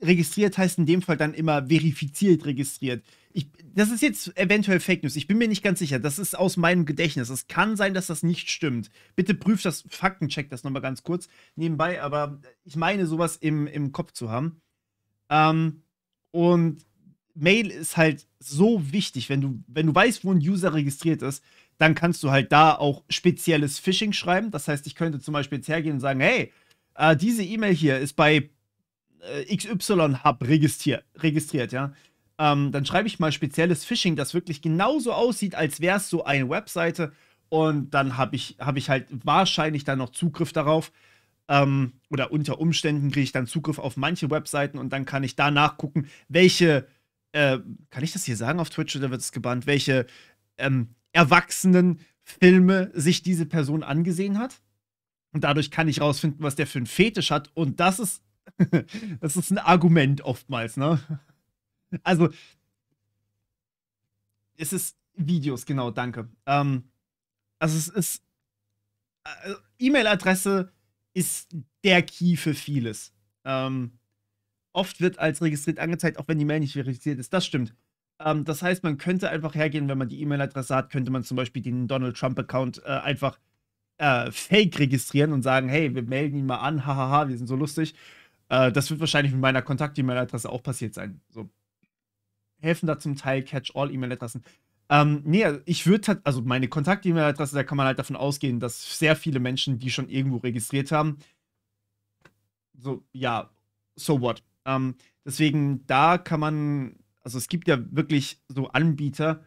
A: registriert heißt in dem Fall dann immer verifiziert registriert. Ich, das ist jetzt eventuell Fake News. Ich bin mir nicht ganz sicher. Das ist aus meinem Gedächtnis. Es kann sein, dass das nicht stimmt. Bitte prüft das, Faktencheck das nochmal ganz kurz nebenbei, aber ich meine, sowas im, im Kopf zu haben. Ähm, und Mail ist halt so wichtig, wenn du, wenn du weißt, wo ein User registriert ist, dann kannst du halt da auch spezielles Phishing schreiben. Das heißt, ich könnte zum Beispiel jetzt hergehen und sagen, hey, äh, diese E-Mail hier ist bei äh, XY-Hub registriert, registriert, ja, ähm, dann schreibe ich mal spezielles Phishing, das wirklich genauso aussieht, als wäre es so eine Webseite und dann habe ich, hab ich halt wahrscheinlich dann noch Zugriff darauf. Ähm, oder unter Umständen kriege ich dann Zugriff auf manche Webseiten und dann kann ich da nachgucken, welche, äh, kann ich das hier sagen auf Twitch oder wird es gebannt, welche ähm, erwachsenen Filme sich diese Person angesehen hat. Und dadurch kann ich rausfinden, was der für einen Fetisch hat. Und das ist das ist ein Argument oftmals, ne? Also, es ist Videos, genau, danke. Ähm, also, es ist. Äh, E-Mail-Adresse ist der Key für vieles. Ähm, oft wird als registriert angezeigt, auch wenn die Mail nicht verifiziert ist. Das stimmt. Ähm, das heißt, man könnte einfach hergehen, wenn man die E-Mail-Adresse hat, könnte man zum Beispiel den Donald Trump-Account äh, einfach äh, fake registrieren und sagen, hey, wir melden ihn mal an, hahaha, wir sind so lustig. Äh, das wird wahrscheinlich mit meiner Kontakt-E-Mail-Adresse auch passiert sein. So helfen da zum Teil Catch-all-E-Mail-Adressen. Ähm, nee, also ich würde also meine Kontakt-E-Mail-Adresse, da kann man halt davon ausgehen, dass sehr viele Menschen die schon irgendwo registriert haben. So, ja, so what. Ähm, deswegen, da kann man, also es gibt ja wirklich so Anbieter,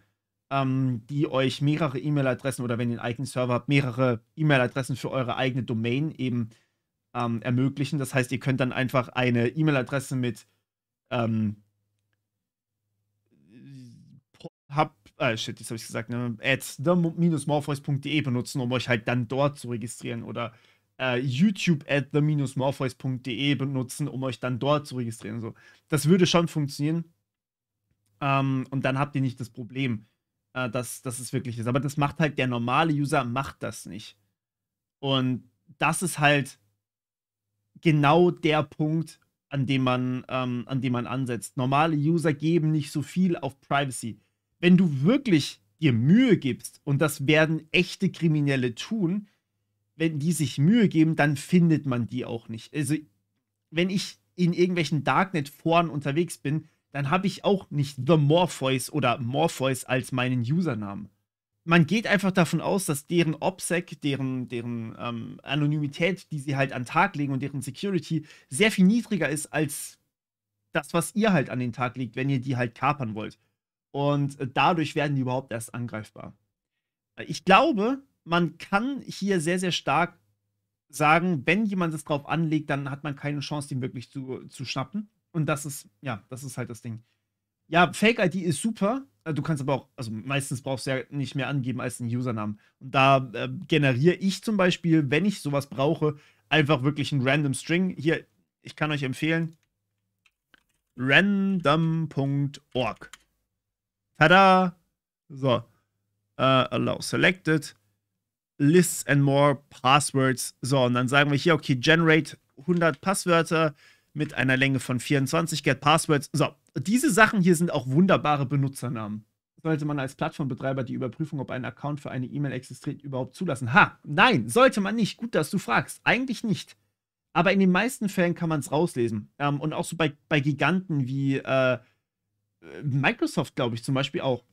A: ähm, die euch mehrere E-Mail-Adressen oder wenn ihr einen eigenen Server habt, mehrere E-Mail-Adressen für eure eigene Domain eben äh, ähm, ermöglichen. Das heißt, ihr könnt dann einfach eine E-Mail-Adresse mit ähm, hab, äh, shit, jetzt habe ich gesagt, ne, at the-morpheus.de benutzen, um euch halt dann dort zu registrieren oder äh, YouTube at the-morpheus.de benutzen, um euch dann dort zu registrieren. So. Das würde schon funktionieren. Ähm, und dann habt ihr nicht das Problem, äh, dass, dass es wirklich ist. Aber das macht halt der normale User, macht das nicht. Und das ist halt genau der Punkt, an dem man, ähm, an dem man ansetzt. Normale User geben nicht so viel auf Privacy. Wenn du wirklich dir Mühe gibst, und das werden echte Kriminelle tun, wenn die sich Mühe geben, dann findet man die auch nicht. Also, wenn ich in irgendwelchen Darknet-Foren unterwegs bin, dann habe ich auch nicht The Morpheus oder Morpheus als meinen Usernamen man geht einfach davon aus, dass deren OPSEC, deren, deren ähm, Anonymität, die sie halt an den Tag legen und deren Security sehr viel niedriger ist als das, was ihr halt an den Tag legt, wenn ihr die halt kapern wollt. Und äh, dadurch werden die überhaupt erst angreifbar. Äh, ich glaube, man kann hier sehr, sehr stark sagen, wenn jemand es drauf anlegt, dann hat man keine Chance, den wirklich zu, zu schnappen. Und das ist, ja, das ist halt das Ding. Ja, Fake-ID ist super, äh, du kannst aber auch, also meistens brauchst du ja nicht mehr angeben als einen Usernamen. Und da äh, generiere ich zum Beispiel, wenn ich sowas brauche, einfach wirklich einen random String. Hier, ich kann euch empfehlen, random.org. Tada! So. Uh, allow selected. Lists and more passwords. So, und dann sagen wir hier, okay, generate 100 Passwörter mit einer Länge von 24, Get Passwords. So, diese Sachen hier sind auch wunderbare Benutzernamen. Sollte man als Plattformbetreiber die Überprüfung, ob ein Account für eine E-Mail existiert, überhaupt zulassen? Ha, nein, sollte man nicht. Gut, dass du fragst. Eigentlich nicht. Aber in den meisten Fällen kann man es rauslesen. Ähm, und auch so bei, bei Giganten wie äh, Microsoft, glaube ich, zum Beispiel auch.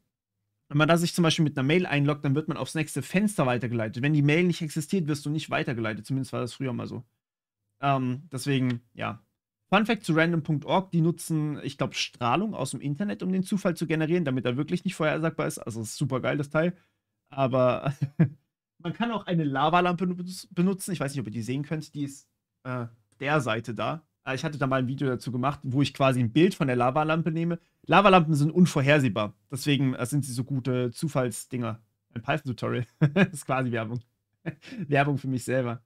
A: Wenn man da sich zum Beispiel mit einer Mail einloggt, dann wird man aufs nächste Fenster weitergeleitet. Wenn die Mail nicht existiert, wirst du nicht weitergeleitet. Zumindest war das früher mal so. Ähm, deswegen, ja, Fun Fact zu random.org, die nutzen, ich glaube, Strahlung aus dem Internet, um den Zufall zu generieren, damit er wirklich nicht vorhersagbar ist. Also ist super geil, das Teil. Aber man kann auch eine Lavalampe benutzen. Ich weiß nicht, ob ihr die sehen könnt. Die ist äh, der Seite da. Äh, ich hatte da mal ein Video dazu gemacht, wo ich quasi ein Bild von der Lavalampe nehme. Lavalampen sind unvorhersehbar. Deswegen äh, sind sie so gute Zufallsdinger. Ein Python-Tutorial. das ist quasi Werbung. Werbung für mich selber.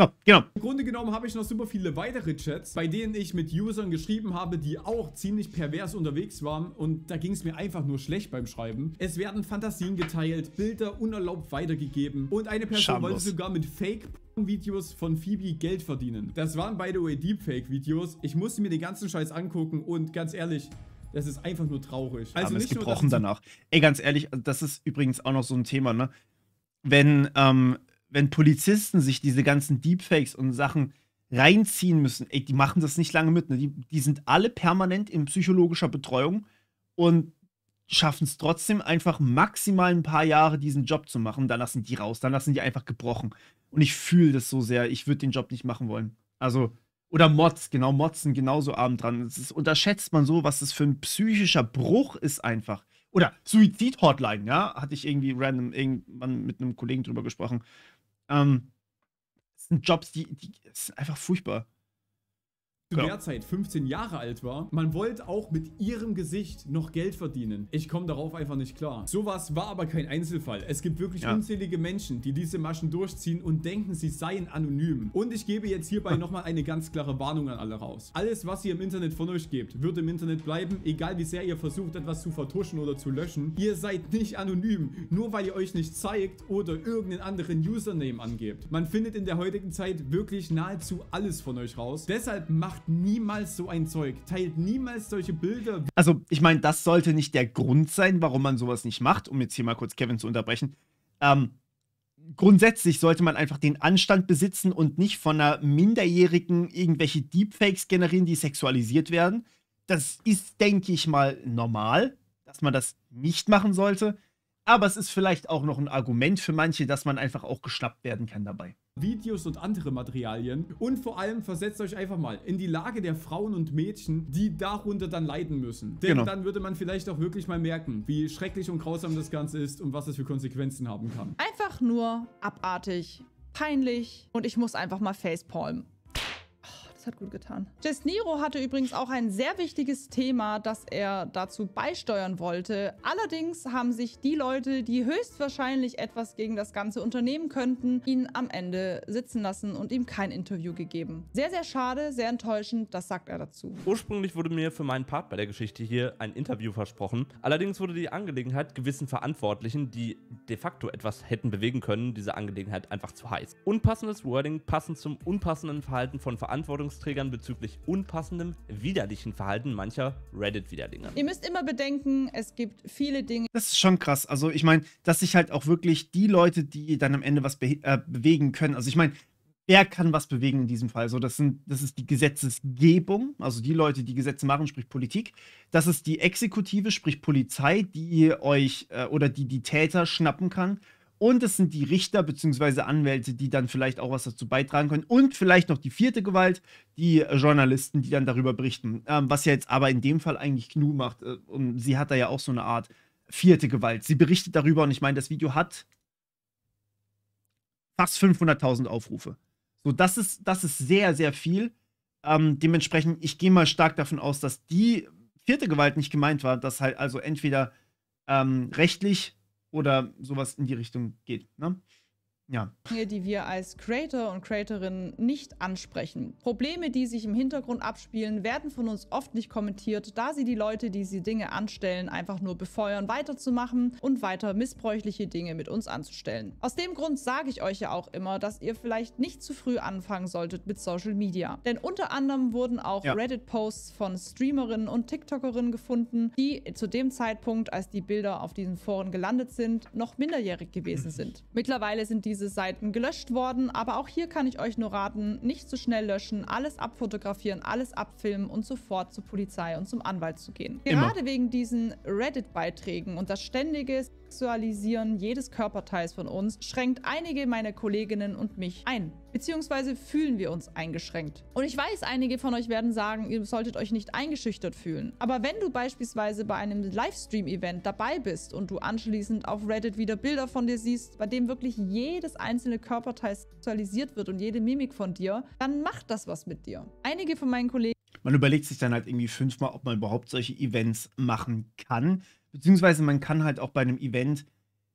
A: So, genau. Im Grunde genommen habe ich noch super viele weitere Chats, bei denen
E: ich mit Usern geschrieben habe, die auch ziemlich pervers unterwegs waren und da ging es mir einfach nur schlecht beim Schreiben. Es werden Fantasien geteilt, Bilder unerlaubt weitergegeben und eine Person Schamlos. wollte sogar mit Fake Videos von Phoebe Geld verdienen. Das waren by the way Deepfake Videos. Ich musste mir den ganzen Scheiß angucken und ganz ehrlich, das ist einfach nur traurig. Also nicht
A: gebrochen nur, danach. Ey, ganz ehrlich, das ist übrigens auch noch so ein Thema, ne? Wenn ähm, wenn Polizisten sich diese ganzen Deepfakes und Sachen reinziehen müssen, ey, die machen das nicht lange mit. Ne? Die, die sind alle permanent in psychologischer Betreuung und schaffen es trotzdem einfach maximal ein paar Jahre diesen Job zu machen. Dann lassen die raus, dann lassen die einfach gebrochen. Und ich fühle das so sehr. Ich würde den Job nicht machen wollen. Also, oder Mods, genau, Mods sind genauso arm dran. Das ist, unterschätzt man so, was das für ein psychischer Bruch ist einfach. Oder Suizid-Hotline, ja, hatte ich irgendwie random irgendwann mit einem Kollegen drüber gesprochen. Ähm, das sind Jobs, die, die sind einfach furchtbar zu ja.
E: der Zeit 15 Jahre alt war. Man wollte auch mit ihrem Gesicht noch Geld verdienen. Ich komme darauf einfach nicht klar. Sowas war aber kein Einzelfall. Es gibt wirklich ja. unzählige Menschen, die diese Maschen durchziehen und denken, sie seien anonym. Und ich gebe jetzt hierbei nochmal eine ganz klare Warnung an alle raus. Alles, was ihr im Internet von euch gebt, wird im Internet bleiben, egal wie sehr ihr versucht, etwas zu vertuschen oder zu löschen. Ihr seid nicht anonym, nur weil ihr euch nicht zeigt oder irgendeinen anderen Username angebt. Man findet in der heutigen Zeit wirklich nahezu alles von euch raus. Deshalb macht macht niemals so ein Zeug, teilt niemals solche Bilder.
A: Also, ich meine, das sollte nicht der Grund sein, warum man sowas nicht macht, um jetzt hier mal kurz Kevin zu unterbrechen. Ähm, grundsätzlich sollte man einfach den Anstand besitzen und nicht von einer Minderjährigen irgendwelche Deepfakes generieren, die sexualisiert werden. Das ist, denke ich mal, normal, dass man das nicht machen sollte. Aber es ist vielleicht auch noch ein Argument für manche, dass man einfach auch geschnappt werden kann dabei. Videos und andere Materialien und vor allem versetzt euch einfach mal in die Lage
E: der Frauen und Mädchen, die darunter dann leiden müssen. Denn genau. dann würde man vielleicht auch wirklich mal merken, wie schrecklich und grausam das Ganze ist und was es für Konsequenzen haben kann.
B: Einfach nur abartig, peinlich und ich muss einfach mal facepalmen. Das hat gut getan. Jess Nero hatte übrigens auch ein sehr wichtiges Thema, das er dazu beisteuern wollte. Allerdings haben sich die Leute, die höchstwahrscheinlich etwas gegen das Ganze unternehmen könnten, ihn am Ende sitzen lassen und ihm kein Interview gegeben. Sehr, sehr schade, sehr enttäuschend, das sagt er dazu.
C: Ursprünglich wurde mir für meinen Part bei der Geschichte hier ein Interview versprochen. Allerdings wurde die Angelegenheit gewissen Verantwortlichen, die de facto etwas hätten bewegen können, diese Angelegenheit einfach zu heiß. Unpassendes Wording, passend zum unpassenden Verhalten von Verantwortlichen Entscheidungsträgern bezüglich unpassendem, widerlichen Verhalten mancher Reddit-Widerlinge.
B: Ihr müsst immer bedenken, es gibt viele Dinge.
A: Das ist schon krass. Also ich meine, dass sich halt auch wirklich die Leute, die dann am Ende was be äh, bewegen können. Also ich meine, wer kann was bewegen in diesem Fall? So, das, sind, das ist die Gesetzesgebung, also die Leute, die Gesetze machen, sprich Politik. Das ist die Exekutive, sprich Polizei, die euch äh, oder die die Täter schnappen kann und es sind die Richter bzw. Anwälte, die dann vielleicht auch was dazu beitragen können. Und vielleicht noch die vierte Gewalt, die äh, Journalisten, die dann darüber berichten. Ähm, was ja jetzt aber in dem Fall eigentlich Knu macht. Äh, und sie hat da ja auch so eine Art vierte Gewalt. Sie berichtet darüber und ich meine, das Video hat fast 500.000 Aufrufe. So, das ist, das ist sehr, sehr viel. Ähm, dementsprechend, ich gehe mal stark davon aus, dass die vierte Gewalt nicht gemeint war, dass halt also entweder ähm, rechtlich oder sowas in die Richtung geht. Ne? Ja.
B: Dinge, die wir als Creator und Creatorinnen nicht ansprechen. Probleme, die sich im Hintergrund abspielen, werden von uns oft nicht kommentiert, da sie die Leute, die sie Dinge anstellen, einfach nur befeuern, weiterzumachen und weiter missbräuchliche Dinge mit uns anzustellen. Aus dem Grund sage ich euch ja auch immer, dass ihr vielleicht nicht zu früh anfangen solltet mit Social Media. Denn unter anderem wurden auch ja. Reddit-Posts von Streamerinnen und TikTokerinnen gefunden, die zu dem Zeitpunkt, als die Bilder auf diesen Foren gelandet sind, noch minderjährig gewesen sind. Mittlerweile sind diese diese Seiten gelöscht worden, aber auch hier kann ich euch nur raten, nicht zu so schnell löschen, alles abfotografieren, alles abfilmen und sofort zur Polizei und zum Anwalt zu gehen. Gerade Immer. wegen diesen Reddit-Beiträgen und das ständige Sexualisieren jedes Körperteils von uns schränkt einige meiner Kolleginnen und mich ein. Beziehungsweise fühlen wir uns eingeschränkt. Und ich weiß, einige von euch werden sagen, ihr solltet euch nicht eingeschüchtert fühlen. Aber wenn du beispielsweise bei einem Livestream-Event dabei bist und du anschließend auf Reddit wieder Bilder von dir siehst, bei dem wirklich jedes einzelne Körperteil sexualisiert wird und jede Mimik von dir, dann macht das was mit dir. Einige von meinen Kollegen
A: man überlegt sich dann halt irgendwie fünfmal, ob man überhaupt solche Events machen kann beziehungsweise man kann halt auch bei einem Event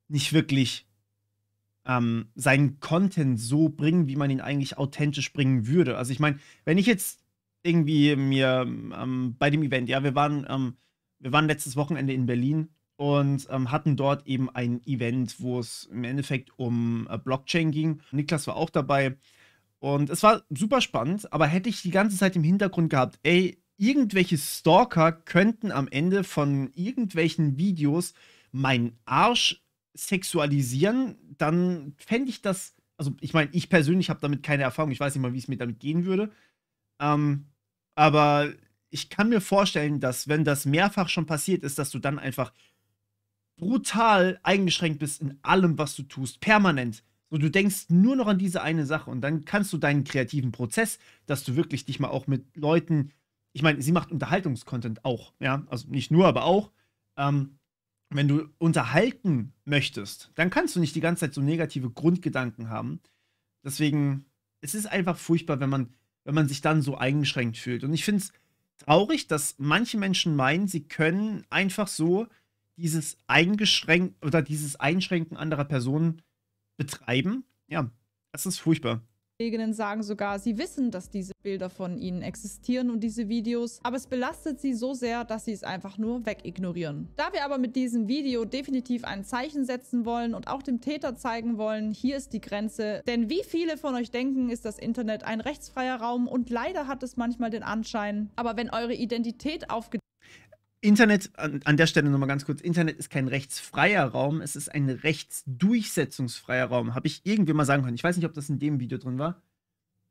A: nicht wirklich ähm, seinen Content so bringen, wie man ihn eigentlich authentisch bringen würde. Also ich meine, wenn ich jetzt irgendwie mir ähm, bei dem Event, ja, wir waren, ähm, wir waren letztes Wochenende in Berlin und ähm, hatten dort eben ein Event, wo es im Endeffekt um äh, Blockchain ging. Niklas war auch dabei. Und es war super spannend, aber hätte ich die ganze Zeit im Hintergrund gehabt, ey, irgendwelche Stalker könnten am Ende von irgendwelchen Videos meinen Arsch sexualisieren, dann fände ich das, also ich meine, ich persönlich habe damit keine Erfahrung, ich weiß nicht mal, wie es mir damit gehen würde. Ähm, aber ich kann mir vorstellen, dass wenn das mehrfach schon passiert ist, dass du dann einfach brutal eingeschränkt bist in allem, was du tust, permanent. So, du denkst nur noch an diese eine Sache und dann kannst du deinen kreativen Prozess, dass du wirklich dich mal auch mit Leuten ich meine, sie macht Unterhaltungskontent auch, ja, also nicht nur, aber auch. Ähm, wenn du unterhalten möchtest, dann kannst du nicht die ganze Zeit so negative Grundgedanken haben. Deswegen, es ist einfach furchtbar, wenn man, wenn man sich dann so eingeschränkt fühlt. Und ich finde es traurig, dass manche Menschen meinen, sie können einfach so dieses eingeschränkt oder dieses Einschränken anderer Personen betreiben. Ja, das ist furchtbar.
B: Kolleginnen sagen sogar, sie wissen, dass diese Bilder von ihnen existieren und diese Videos, aber es belastet sie so sehr, dass sie es einfach nur wegignorieren. Da wir aber mit diesem Video definitiv ein Zeichen setzen wollen und auch dem Täter zeigen wollen, hier ist die Grenze, denn wie viele von euch denken, ist das Internet ein rechtsfreier Raum und leider hat es manchmal den Anschein, aber wenn eure Identität aufgedeckt
A: Internet, an, an der Stelle nochmal ganz kurz, Internet ist kein rechtsfreier Raum, es ist ein rechtsdurchsetzungsfreier Raum. Habe ich irgendwie mal sagen können. Ich weiß nicht, ob das in dem Video drin war.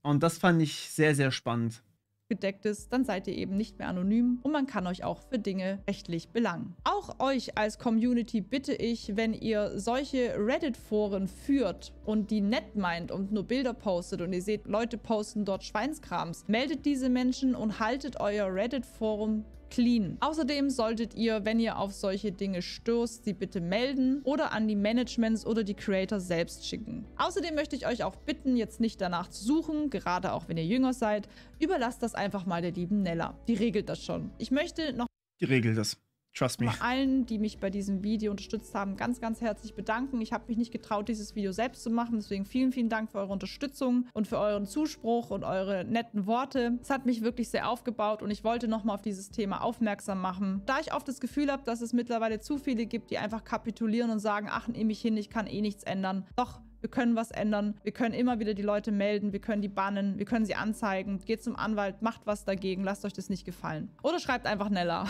A: Und das fand ich sehr, sehr spannend.
B: Gedeckt ist, dann seid ihr eben nicht mehr anonym und man kann euch auch für Dinge rechtlich belangen. Auch euch als Community bitte ich, wenn ihr solche Reddit-Foren führt und die nett meint und nur Bilder postet und ihr seht, Leute posten dort Schweinskrams, meldet diese Menschen und haltet euer Reddit-Forum clean. Außerdem solltet ihr, wenn ihr auf solche Dinge stößt, sie bitte melden oder an die Managements oder die Creator selbst schicken. Außerdem möchte ich euch auch bitten, jetzt nicht danach zu suchen, gerade auch wenn ihr jünger seid. Überlasst das einfach mal der lieben Nella. Die regelt das schon. Ich möchte noch...
A: Die regelt das. Trust me. Bei
B: allen, die mich bei diesem Video unterstützt haben, ganz, ganz herzlich bedanken. Ich habe mich nicht getraut, dieses Video selbst zu machen. Deswegen vielen, vielen Dank für eure Unterstützung und für euren Zuspruch und eure netten Worte. Es hat mich wirklich sehr aufgebaut und ich wollte nochmal auf dieses Thema aufmerksam machen. Da ich oft das Gefühl habe, dass es mittlerweile zu viele gibt, die einfach kapitulieren und sagen, ach, nehme ich hin, ich kann eh nichts ändern. Doch, wir können was ändern, wir können immer wieder die Leute melden, wir können die bannen, wir können sie anzeigen, geht zum Anwalt, macht was dagegen, lasst euch das nicht gefallen. Oder schreibt einfach Nella.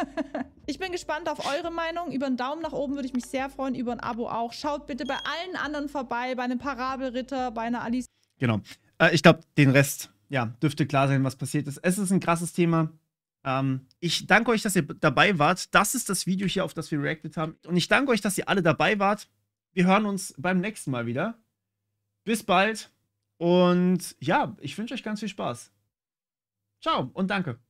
B: ich bin gespannt auf eure Meinung. Über einen Daumen nach oben würde ich mich sehr freuen, über ein Abo auch. Schaut bitte bei allen anderen vorbei, bei einem Parabelritter, bei einer Alice.
A: Genau. Äh, ich glaube, den Rest, ja, dürfte klar sein, was passiert ist. Es ist ein krasses Thema. Ähm, ich danke euch, dass ihr dabei wart. Das ist das Video hier, auf das wir reacted haben. Und ich danke euch, dass ihr alle dabei wart wir hören uns beim nächsten Mal wieder. Bis bald und ja, ich wünsche euch ganz viel Spaß. Ciao und danke.